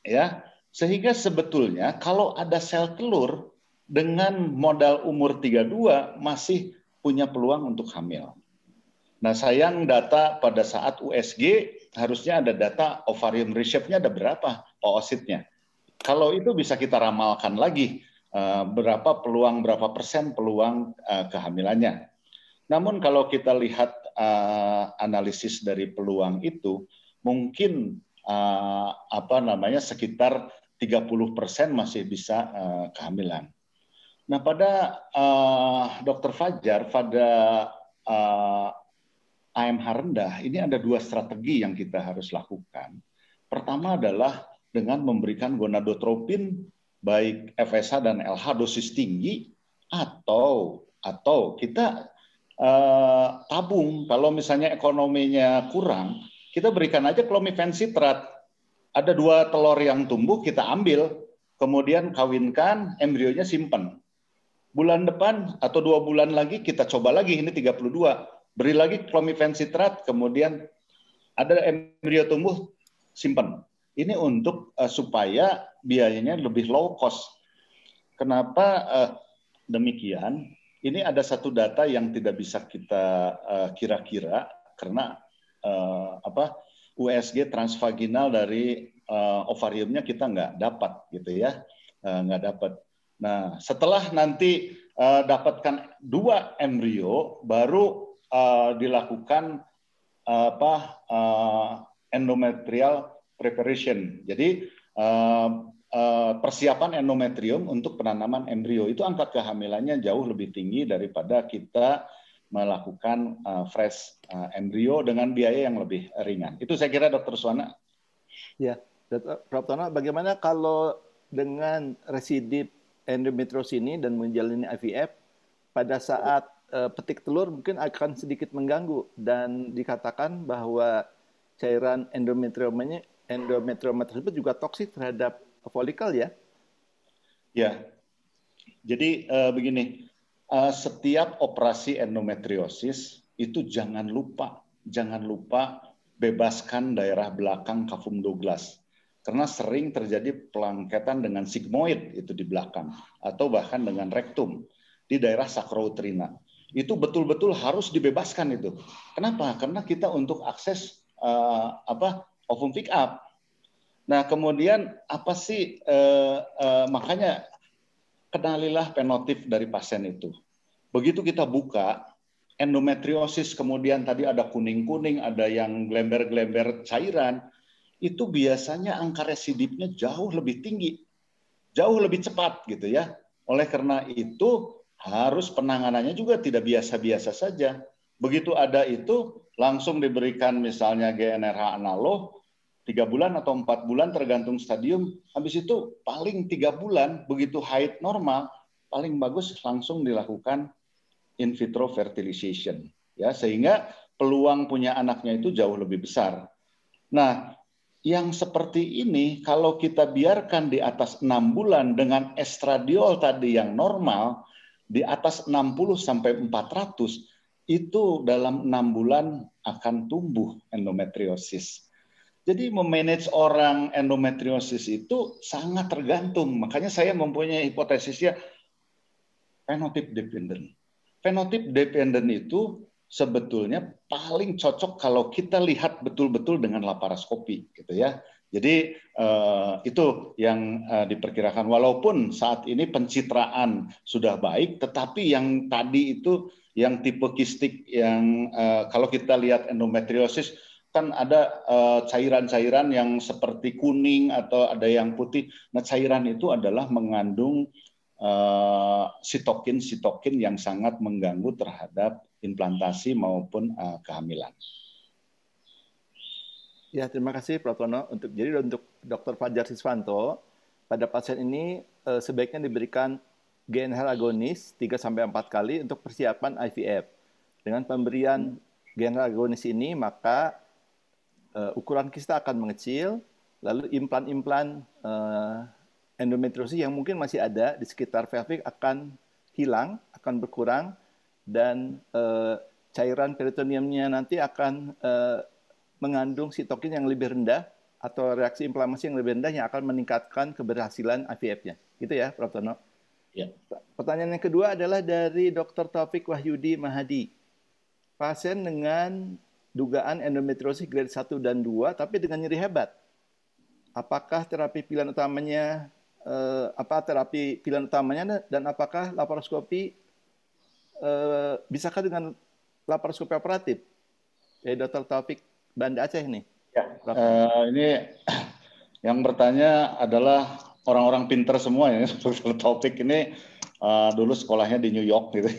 ya. Sehingga sebetulnya kalau ada sel telur dengan modal umur 32 masih punya peluang untuk hamil. Nah, sayang data pada saat USG harusnya ada data ovarium reserve-nya ada berapa oositnya. Kalau itu bisa kita ramalkan lagi eh, berapa peluang berapa persen peluang eh, kehamilannya. Namun kalau kita lihat eh, analisis dari peluang itu mungkin apa namanya sekitar 30% masih bisa kehamilan. Nah, pada uh, eh, Dr. Fajar, pada uh, eh, AMH rendah, ini ada dua strategi yang kita harus lakukan. Pertama adalah dengan memberikan gonadotropin baik FSH dan LH dosis tinggi atau atau kita uh, tabung kalau misalnya ekonominya kurang, kita berikan aja klomifensitrat. Ada dua telur yang tumbuh kita ambil, kemudian kawinkan, embrionya simpen bulan depan atau dua bulan lagi kita coba lagi ini 32 beri lagi sitrat kemudian ada embrio tumbuh simpan ini untuk uh, supaya biayanya lebih low cost kenapa uh, demikian ini ada satu data yang tidak bisa kita eh, kira-kira uh, karena uh, apa USG transvaginal dari uh, ovariumnya kita nggak dapat gitu ya uh, nggak dapat Nah, setelah nanti uh, dapatkan dua embrio, baru uh, dilakukan uh, apa uh, endometrial preparation. Jadi uh, uh, persiapan endometrium untuk penanaman embrio itu angka kehamilannya jauh lebih tinggi daripada kita melakukan uh, fresh uh, embrio dengan biaya yang lebih ringan. Itu saya kira Dokter Suwana. Ya, Prof. Tono, bagaimana kalau dengan residip endometriosis ini dan menjalani IVF pada saat uh, petik telur mungkin akan sedikit mengganggu dan dikatakan bahwa cairan endometriomanya endometrioma tersebut juga toksik terhadap folikel ya. Ya. Jadi uh, begini, uh, setiap operasi endometriosis itu jangan lupa jangan lupa bebaskan daerah belakang kafum Douglas karena sering terjadi pelangketan dengan sigmoid itu di belakang atau bahkan dengan rektum di daerah sakrotrina Itu betul-betul harus dibebaskan itu. Kenapa? Karena kita untuk akses uh, apa ovum pick up. Nah, kemudian apa sih uh, uh, makanya kenalilah penotif dari pasien itu. Begitu kita buka endometriosis kemudian tadi ada kuning-kuning, ada yang glember-glember cairan, itu biasanya angka residipnya jauh lebih tinggi, jauh lebih cepat gitu ya. Oleh karena itu harus penanganannya juga tidak biasa-biasa saja. Begitu ada itu langsung diberikan misalnya GNRH analog tiga bulan atau empat bulan tergantung stadium. Habis itu paling tiga bulan begitu haid normal paling bagus langsung dilakukan in vitro fertilization ya sehingga peluang punya anaknya itu jauh lebih besar. Nah, yang seperti ini kalau kita biarkan di atas enam bulan dengan estradiol tadi yang normal di atas 60 sampai 400 itu dalam enam bulan akan tumbuh endometriosis. Jadi memanage orang endometriosis itu sangat tergantung. Makanya saya mempunyai hipotesisnya fenotip dependent. Fenotip dependent itu sebetulnya paling cocok kalau kita lihat betul-betul dengan laparoskopi gitu ya. Jadi eh, itu yang eh, diperkirakan. Walaupun saat ini pencitraan sudah baik, tetapi yang tadi itu yang tipe kistik yang eh, kalau kita lihat endometriosis kan ada cairan-cairan yang seperti kuning atau ada yang putih. Nah cairan itu adalah mengandung sitokin-sitokin yang sangat mengganggu terhadap implantasi maupun uh, kehamilan. Ya, terima kasih Prof. Tono. Untuk jadi untuk Dr. Fajar Siswanto, pada pasien ini uh, sebaiknya diberikan GnRH agonis 3 sampai 4 kali untuk persiapan IVF. Dengan pemberian hmm. GNR agonis ini, maka uh, ukuran kista akan mengecil, lalu implan-implan uh, endometriosis yang mungkin masih ada di sekitar pelvik akan hilang, akan berkurang dan uh, cairan peritoneumnya nanti akan uh, mengandung sitokin yang lebih rendah atau reaksi inflamasi yang lebih rendah yang akan meningkatkan keberhasilan IVF-nya. Gitu ya, Prof. Tono? Ya. Pertanyaan yang kedua adalah dari Dr. Taufik Wahyudi Mahadi. Pasien dengan dugaan endometriosis grade 1 dan 2 tapi dengan nyeri hebat. Apakah terapi pilihan utamanya eh, apa terapi pilihan utamanya dan apakah laparoskopi Eh, bisakah dengan laparoskopi operatif? Ya, Dr. Taufik Banda Aceh nih. Ya, uh, ini yang bertanya adalah orang-orang pinter semua ya. Dr. Taufik ini uh, dulu sekolahnya di New York gitu.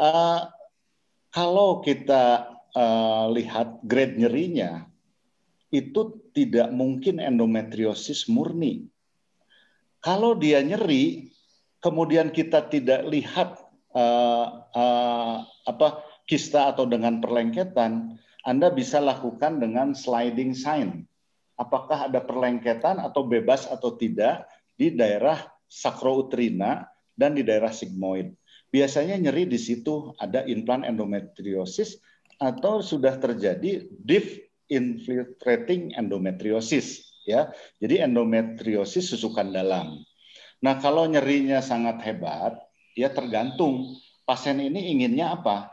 uh, kalau kita uh, lihat grade nyerinya, itu tidak mungkin endometriosis murni. Kalau dia nyeri, kemudian kita tidak lihat uh, uh, apa kista atau dengan perlengketan, Anda bisa lakukan dengan sliding sign. Apakah ada perlengketan atau bebas atau tidak di daerah sakrouterina dan di daerah sigmoid. Biasanya nyeri di situ ada implant endometriosis atau sudah terjadi deep infiltrating endometriosis ya. Jadi endometriosis susukan dalam. Nah, kalau nyerinya sangat hebat, ya tergantung pasien ini inginnya apa.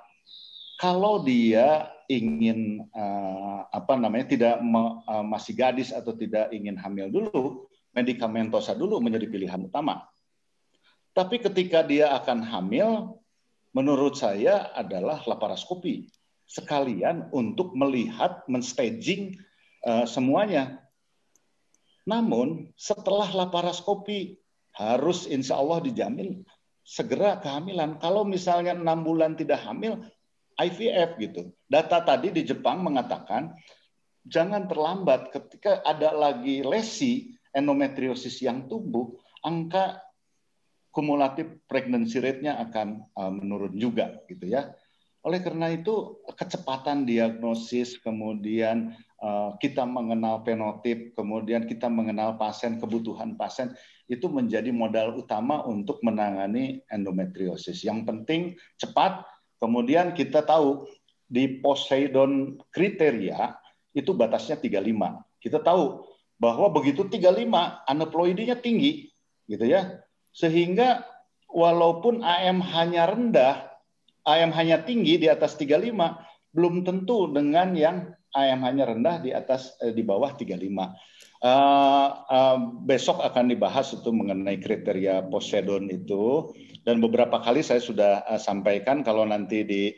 Kalau dia ingin uh, apa namanya tidak me, uh, masih gadis atau tidak ingin hamil dulu, medikamentosa dulu menjadi pilihan utama. Tapi ketika dia akan hamil, menurut saya adalah laparoskopi sekalian untuk melihat menstaging uh, semuanya. Namun setelah laparoskopi harus insya Allah dijamin segera kehamilan. Kalau misalnya enam bulan tidak hamil, IVF gitu. Data tadi di Jepang mengatakan jangan terlambat ketika ada lagi lesi endometriosis yang tumbuh, angka kumulatif pregnancy rate-nya akan eh, menurun juga gitu ya. Oleh karena itu kecepatan diagnosis, kemudian eh, kita mengenal fenotip, kemudian kita mengenal pasien, kebutuhan pasien itu menjadi modal utama untuk menangani endometriosis. Yang penting cepat, kemudian kita tahu di Poseidon kriteria itu batasnya 35. Kita tahu bahwa begitu 35 aneuploidinya tinggi gitu ya. Sehingga walaupun AM hanya rendah, AM hanya tinggi di atas 35 belum tentu dengan yang AM hanya rendah di atas eh, di bawah 35 Eh, eh, besok akan dibahas itu mengenai kriteria Poseidon itu dan beberapa kali saya sudah uh, sampaikan kalau nanti di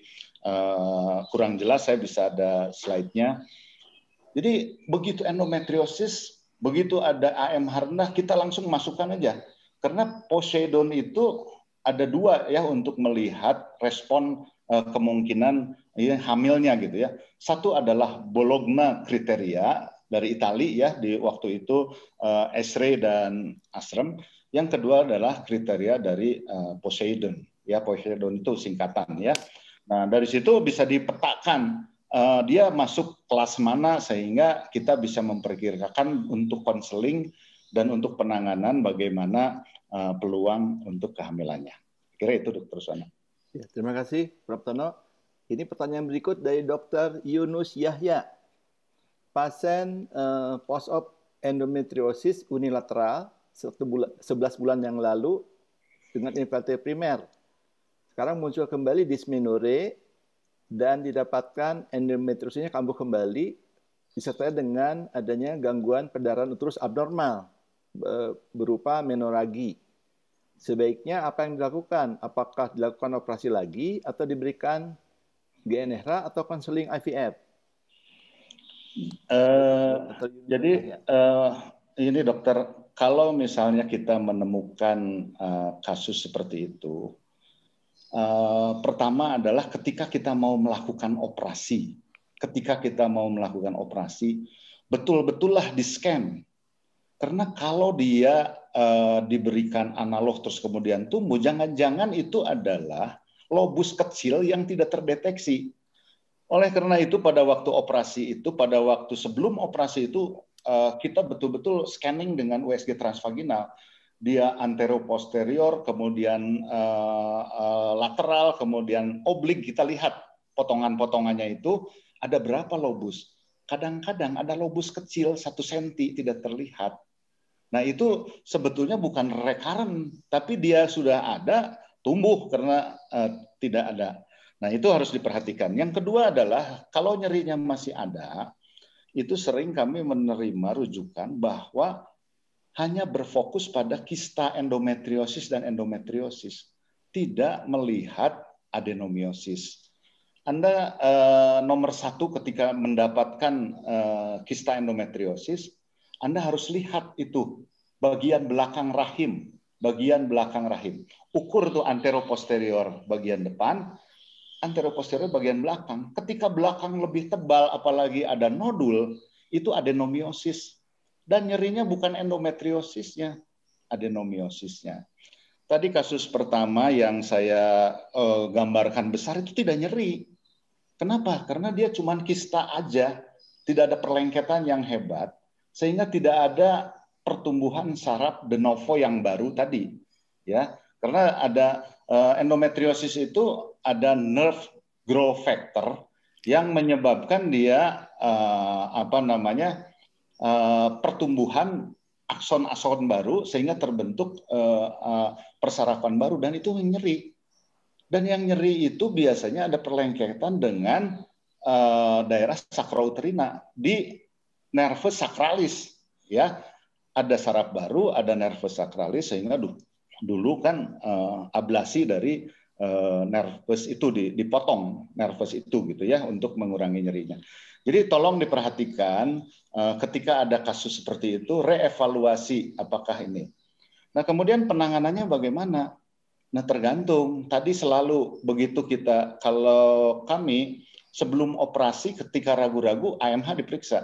uh, kurang jelas saya bisa ada slide-nya. Jadi begitu endometriosis, begitu ada AM rendah kita langsung masukkan aja karena Poseidon itu ada dua ya untuk melihat respon uh, kemungkinan ya, hamilnya gitu ya. Satu adalah Bologna kriteria dari Italia ya di waktu itu uh, Esre dan Asrem. Yang kedua adalah kriteria dari uh, Poseidon. Ya Poseidon itu singkatan ya. Nah dari situ bisa dipetakan uh, dia masuk kelas mana sehingga kita bisa memperkirakan untuk konseling dan untuk penanganan bagaimana uh, peluang untuk kehamilannya. Kira itu dokter Sana. Ya, terima kasih Prof. Tono. Ini pertanyaan berikut dari Dr. Yunus Yahya pasien uh, eh, post op endometriosis unilateral 11 bulan yang lalu dengan infeksi primer. Sekarang muncul kembali dismenore dan didapatkan endometriosisnya kambuh kembali disertai dengan adanya gangguan perdarahan uterus abnormal eh, berupa menoragi. Sebaiknya apa yang dilakukan? Apakah dilakukan operasi lagi atau diberikan GNRH atau konseling IVF? Eh, jadi uh, ini dokter, kalau misalnya kita menemukan uh, kasus seperti itu, uh, pertama adalah ketika kita mau melakukan operasi, ketika kita mau melakukan operasi, betul-betul lah di scan. Karena kalau dia uh, diberikan analog terus kemudian tumbuh, jangan-jangan itu adalah lobus kecil yang tidak terdeteksi. Oleh karena itu pada waktu operasi itu, pada waktu sebelum operasi itu eh, kita betul-betul scanning dengan USG transvaginal. Dia antero posterior kemudian eh, eh, lateral, kemudian oblik kita lihat potongan-potongannya itu ada berapa lobus. Kadang-kadang ada lobus kecil satu senti tidak terlihat. Nah itu sebetulnya bukan rekaran tapi dia sudah ada tumbuh karena uh, tidak ada. Nah, itu harus diperhatikan. Yang kedua adalah kalau nyerinya masih ada, itu sering kami menerima rujukan bahwa hanya berfokus pada kista endometriosis dan endometriosis, tidak melihat adenomiosis. Anda eh, nomor satu ketika mendapatkan eh, kista endometriosis, Anda harus lihat itu bagian belakang rahim, bagian belakang rahim. Ukur tuh antero posterior bagian depan, anteroposterior bagian belakang. Ketika belakang lebih tebal, apalagi ada nodul, itu adenomiosis. Dan nyerinya bukan endometriosisnya, adenomiosisnya. Tadi kasus pertama yang saya uh, gambarkan besar itu tidak nyeri. Kenapa? Karena dia cuma kista aja, tidak ada perlengketan yang hebat, sehingga tidak ada pertumbuhan saraf de novo yang baru tadi. Ya, karena ada eh, endometriosis itu ada nerve growth factor yang menyebabkan dia uh, apa namanya uh, pertumbuhan akson-akson baru sehingga terbentuk uh, eh, uh, persarafan baru dan itu nyeri. Dan yang nyeri itu biasanya ada perlengketan dengan uh, daerah sakrouterina di nervus sakralis ya. Ada saraf baru, ada nervus sakralis sehingga dulu, dulu kan uh, ablasi dari Eh, nervous itu dipotong nervous itu gitu ya untuk mengurangi nyerinya. Jadi tolong diperhatikan eh, ketika ada kasus seperti itu reevaluasi apakah ini. Nah, kemudian penanganannya bagaimana? Nah, tergantung. Tadi selalu begitu kita kalau kami sebelum operasi ketika ragu-ragu AMH diperiksa.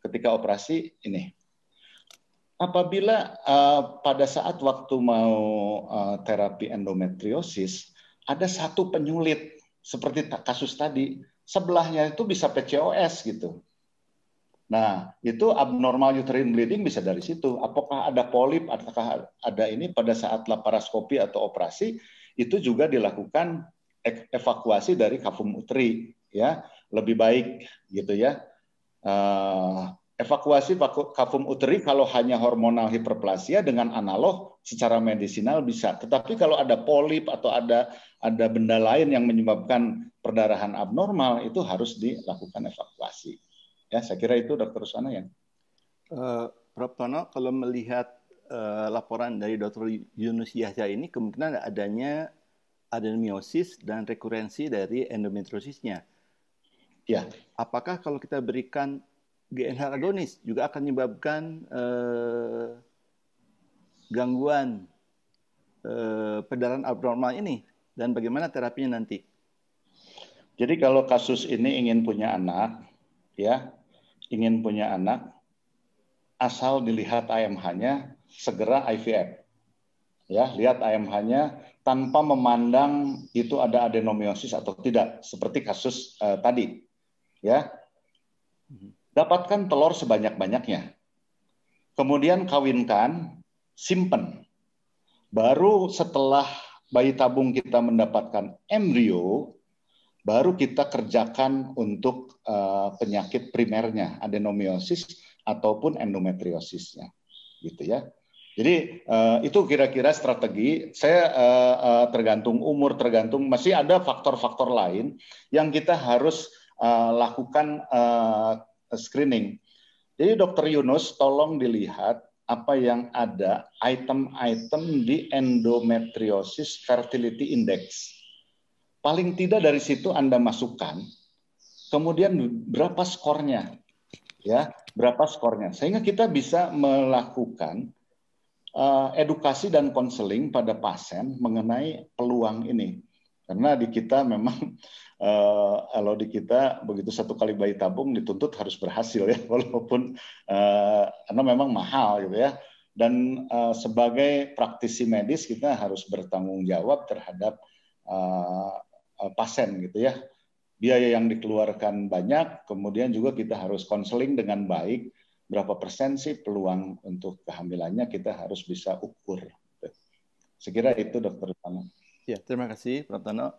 Ketika operasi ini apabila uh, pada saat waktu mau uh, terapi endometriosis ada satu penyulit seperti kasus tadi sebelahnya itu bisa PCOS gitu. Nah, itu abnormal uterine bleeding bisa dari situ. Apakah ada polip, apakah ada ini pada saat laparoskopi atau operasi, itu juga dilakukan evakuasi dari kafum uteri ya lebih baik gitu ya uh, Evakuasi kafum uteri kalau hanya hormonal hiperplasia dengan analog secara medisinal bisa. Tetapi kalau ada polip atau ada ada benda lain yang menyebabkan perdarahan abnormal itu harus dilakukan evakuasi. Ya, saya kira itu dokter Sana ya. Uh, Prof. Tono, kalau melihat uh, laporan dari dokter Yunus Yahya ini kemungkinan adanya adenomiosis dan rekurensi dari endometriosisnya. Ya. Apakah kalau kita berikan GNH agonis juga akan menyebabkan eh, gangguan eh, peredaran abnormal ini dan bagaimana terapinya nanti. Jadi kalau kasus ini ingin punya anak, ya, ingin punya anak, asal dilihat AMH-nya, segera IVF. Ya, lihat AMH-nya tanpa memandang itu ada adenomiosis atau tidak, seperti kasus uh, tadi. Ya, hmm. Dapatkan telur sebanyak-banyaknya. Kemudian kawinkan, simpen. Baru setelah bayi tabung kita mendapatkan embrio, baru kita kerjakan untuk eh, penyakit primernya, adenomiosis ataupun endometriosisnya, gitu ya. Jadi eh, itu kira-kira strategi. Saya eh, tergantung umur, tergantung masih ada faktor-faktor lain yang kita harus lakukan Eh, screening. Jadi Dokter Yunus tolong dilihat apa yang ada item-item di endometriosis fertility index. Paling tidak dari situ Anda masukkan, kemudian berapa skornya, ya berapa skornya, sehingga kita bisa melakukan eh, edukasi dan konseling pada pasien mengenai peluang ini. Karena di kita memang uh, kalau eh, di kita begitu satu kali bayi tabung dituntut harus berhasil ya walaupun uh, karena memang mahal gitu ya. Dan uh, sebagai praktisi medis kita harus bertanggung jawab terhadap uh, pasien gitu ya. Biaya yang dikeluarkan banyak, kemudian juga kita harus konseling dengan baik berapa persen sih peluang untuk kehamilannya kita harus bisa ukur. Sekira itu dokter Tanah. Ya, terima kasih Tono.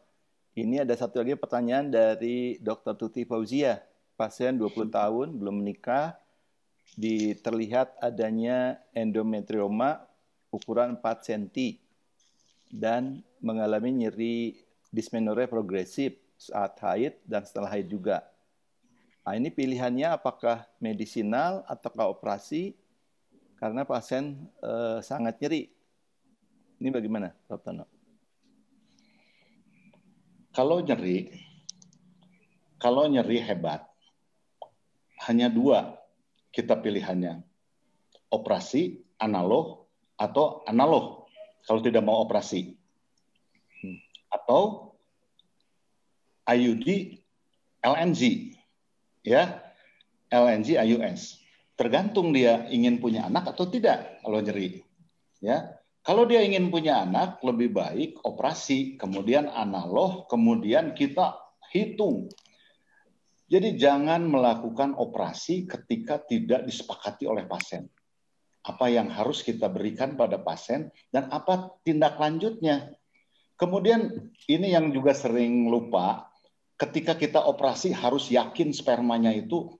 Ini ada satu lagi pertanyaan dari Dr. Tuti Fauzia. Pasien 20 hmm. tahun, belum menikah, diterlihat adanya endometrioma ukuran 4 cm dan mengalami nyeri dismenore progresif saat haid dan setelah haid juga. Nah, ini pilihannya apakah medisinal ataukah operasi karena pasien eh, sangat nyeri. Ini bagaimana, Dr. Tono? Kalau nyeri, kalau nyeri hebat, hanya dua kita pilihannya. Operasi analog atau analog kalau tidak mau operasi. Hmm. Atau IUD LNG. Ya, LNG IUS. Tergantung dia ingin punya anak atau tidak kalau nyeri. Ya, kalau dia ingin punya anak, lebih baik operasi, kemudian analog, kemudian kita hitung. Jadi jangan melakukan operasi ketika tidak disepakati oleh pasien. Apa yang harus kita berikan pada pasien dan apa tindak lanjutnya. Kemudian ini yang juga sering lupa, ketika kita operasi harus yakin spermanya itu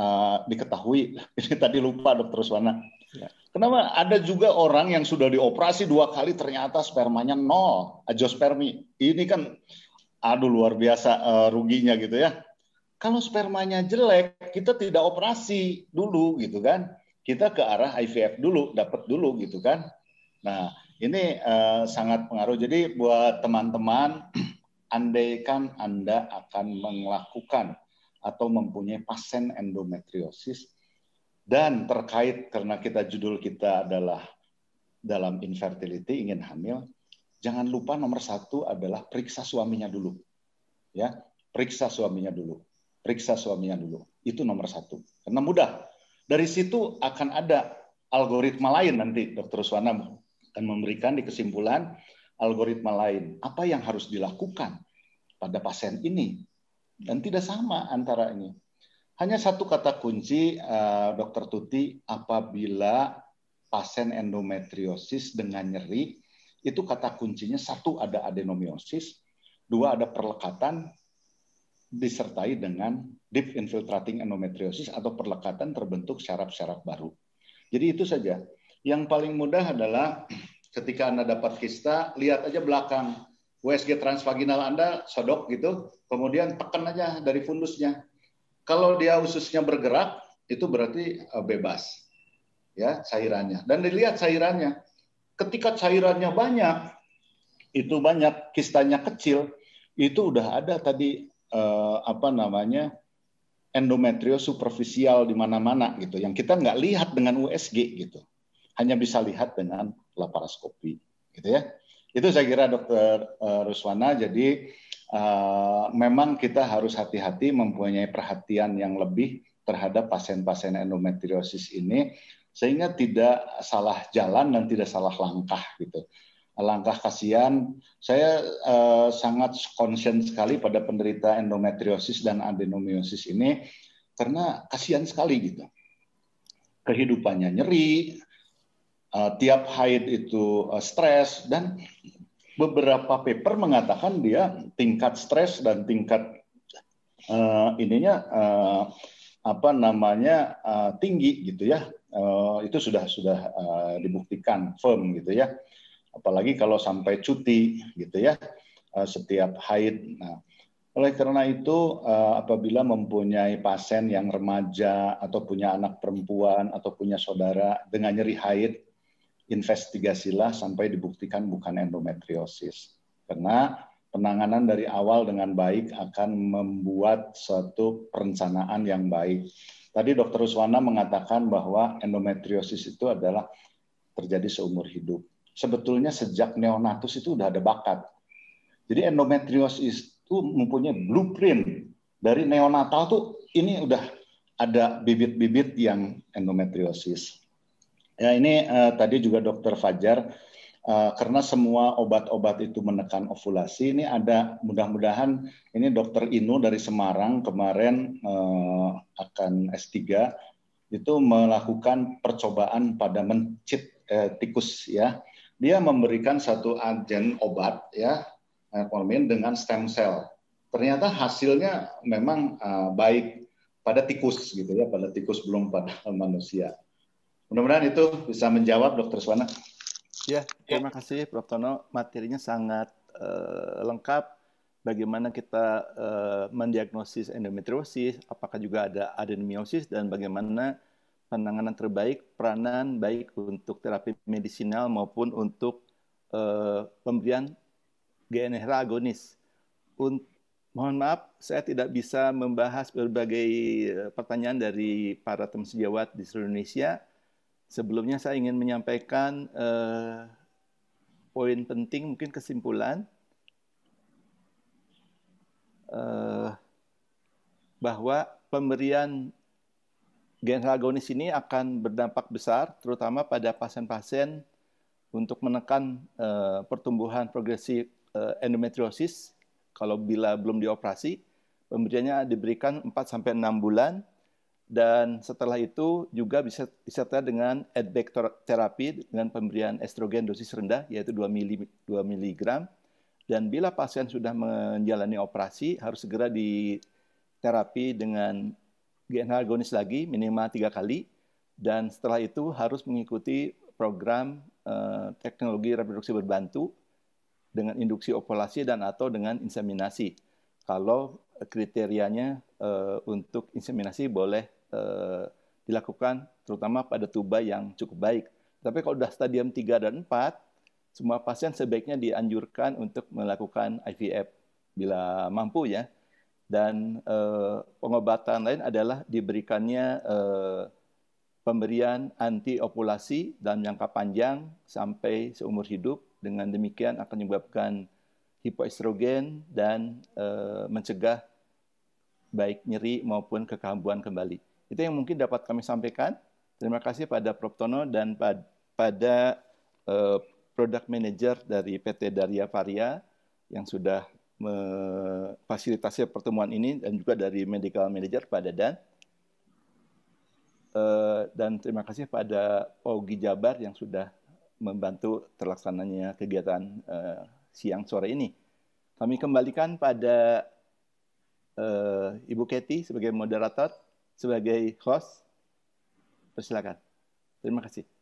uh, diketahui. Ini tadi lupa dokter Swana. Ya. Kenapa? Ada juga orang yang sudah dioperasi dua kali ternyata spermanya nol, azoospermi. Ini kan, aduh luar biasa uh, ruginya gitu ya. Kalau spermanya jelek, kita tidak operasi dulu gitu kan. Kita ke arah IVF dulu, dapat dulu gitu kan. Nah, ini uh, sangat pengaruh. Jadi buat teman-teman, andaikan Anda akan melakukan atau mempunyai pasien endometriosis, dan terkait karena kita judul kita adalah dalam infertility ingin hamil, jangan lupa nomor satu adalah periksa suaminya dulu, ya periksa suaminya dulu, periksa suaminya dulu. Itu nomor satu. Karena mudah. Dari situ akan ada algoritma lain nanti Dokter Swana akan memberikan di kesimpulan algoritma lain. Apa yang harus dilakukan pada pasien ini? Dan tidak sama antara ini. Hanya satu kata kunci, uh, Dokter Tuti, apabila pasien endometriosis dengan nyeri, itu kata kuncinya satu ada adenomiosis, dua ada perlekatan, disertai dengan deep infiltrating endometriosis atau perlekatan terbentuk syaraf-syaraf baru. Jadi itu saja. Yang paling mudah adalah ketika Anda dapat kista, lihat aja belakang. USG transvaginal Anda sodok gitu, kemudian tekan aja dari fundusnya kalau dia ususnya bergerak, itu berarti eh, bebas ya cairannya. Dan dilihat cairannya. Ketika cairannya banyak, itu banyak kistanya kecil, itu udah ada tadi eh, apa namanya endometrio superficial di mana-mana gitu, yang kita nggak lihat dengan USG gitu, hanya bisa lihat dengan laparoskopi gitu ya. Itu saya kira Dokter eh, Ruswana. Jadi Eh, memang kita harus hati-hati mempunyai perhatian yang lebih terhadap pasien-pasien endometriosis ini sehingga tidak salah jalan dan tidak salah langkah gitu. Langkah kasihan, saya eh, sangat konsen sekali pada penderita endometriosis dan adenomiosis ini karena kasihan sekali gitu. Kehidupannya nyeri, eh, tiap haid itu eh, stres dan beberapa paper mengatakan dia tingkat stres dan tingkat uh, ininya uh, apa namanya uh, tinggi gitu ya uh, itu sudah sudah uh, dibuktikan firm gitu ya apalagi kalau sampai cuti gitu ya uh, setiap haid nah oleh karena itu, apabila mempunyai pasien yang remaja atau punya anak perempuan atau punya saudara dengan nyeri haid, investigasilah sampai dibuktikan bukan endometriosis. Karena penanganan dari awal dengan baik akan membuat suatu perencanaan yang baik. Tadi Dr. Ruswana mengatakan bahwa endometriosis itu adalah terjadi seumur hidup. Sebetulnya sejak neonatus itu udah ada bakat. Jadi endometriosis itu mempunyai blueprint dari neonatal tuh ini udah ada bibit-bibit yang endometriosis. Ya ini uh, tadi juga Dokter Fajar uh, karena semua obat-obat itu menekan ovulasi ini ada mudah-mudahan ini Dokter Inu dari Semarang kemarin uh, akan S3 itu melakukan percobaan pada mencit uh, tikus ya. Dia memberikan satu agen obat ya metformin dengan stem cell. Ternyata hasilnya memang uh, baik pada tikus gitu ya, pada tikus belum pada manusia. Mudah-mudahan itu bisa menjawab Dokter Swana. Ya, ya, terima kasih Prof Tono. Materinya sangat uh, lengkap. Bagaimana kita uh, mendiagnosis endometriosis, apakah juga ada adenomiosis dan bagaimana penanganan terbaik, peranan baik untuk terapi medisinal maupun untuk uh, pemberian GNRH agonis. Unt mohon maaf, saya tidak bisa membahas berbagai pertanyaan dari para teman sejawat di seluruh Indonesia Sebelumnya saya ingin menyampaikan eh, poin penting, mungkin kesimpulan, eh, bahwa pemberian gen agonis ini akan berdampak besar, terutama pada pasien-pasien untuk menekan eh, pertumbuhan progresi eh, endometriosis. Kalau bila belum dioperasi, pemberiannya diberikan 4 sampai 6 bulan dan setelah itu juga bisa disertai dengan add-back terapi dengan pemberian estrogen dosis rendah yaitu 2 mili mg dan bila pasien sudah menjalani operasi harus segera di terapi dengan GnH agonis lagi minimal tiga kali dan setelah itu harus mengikuti program eh, teknologi reproduksi berbantu dengan induksi ovulasi dan atau dengan inseminasi. Kalau kriterianya eh, untuk inseminasi boleh Eh, dilakukan terutama pada tuba yang cukup baik. Tapi kalau sudah stadium 3 dan 4, semua pasien sebaiknya dianjurkan untuk melakukan IVF bila mampu ya. Dan eh, pengobatan lain adalah diberikannya eh, pemberian antiopulasi dalam jangka panjang sampai seumur hidup. Dengan demikian akan menyebabkan hipoestrogen dan eh, mencegah baik nyeri maupun kekambuhan kembali. Itu yang mungkin dapat kami sampaikan. Terima kasih pada Prof. Tono dan pada uh, product manager dari PT Daria Varia yang sudah memfasilitasi pertemuan ini dan juga dari medical manager pada Dan. Uh, eh, dan terima kasih pada Ogi Jabar yang sudah membantu terlaksananya kegiatan uh, siang sore ini. Kami kembalikan pada uh, Ibu Keti sebagai moderator sebagai host, persilakan. Terima kasih.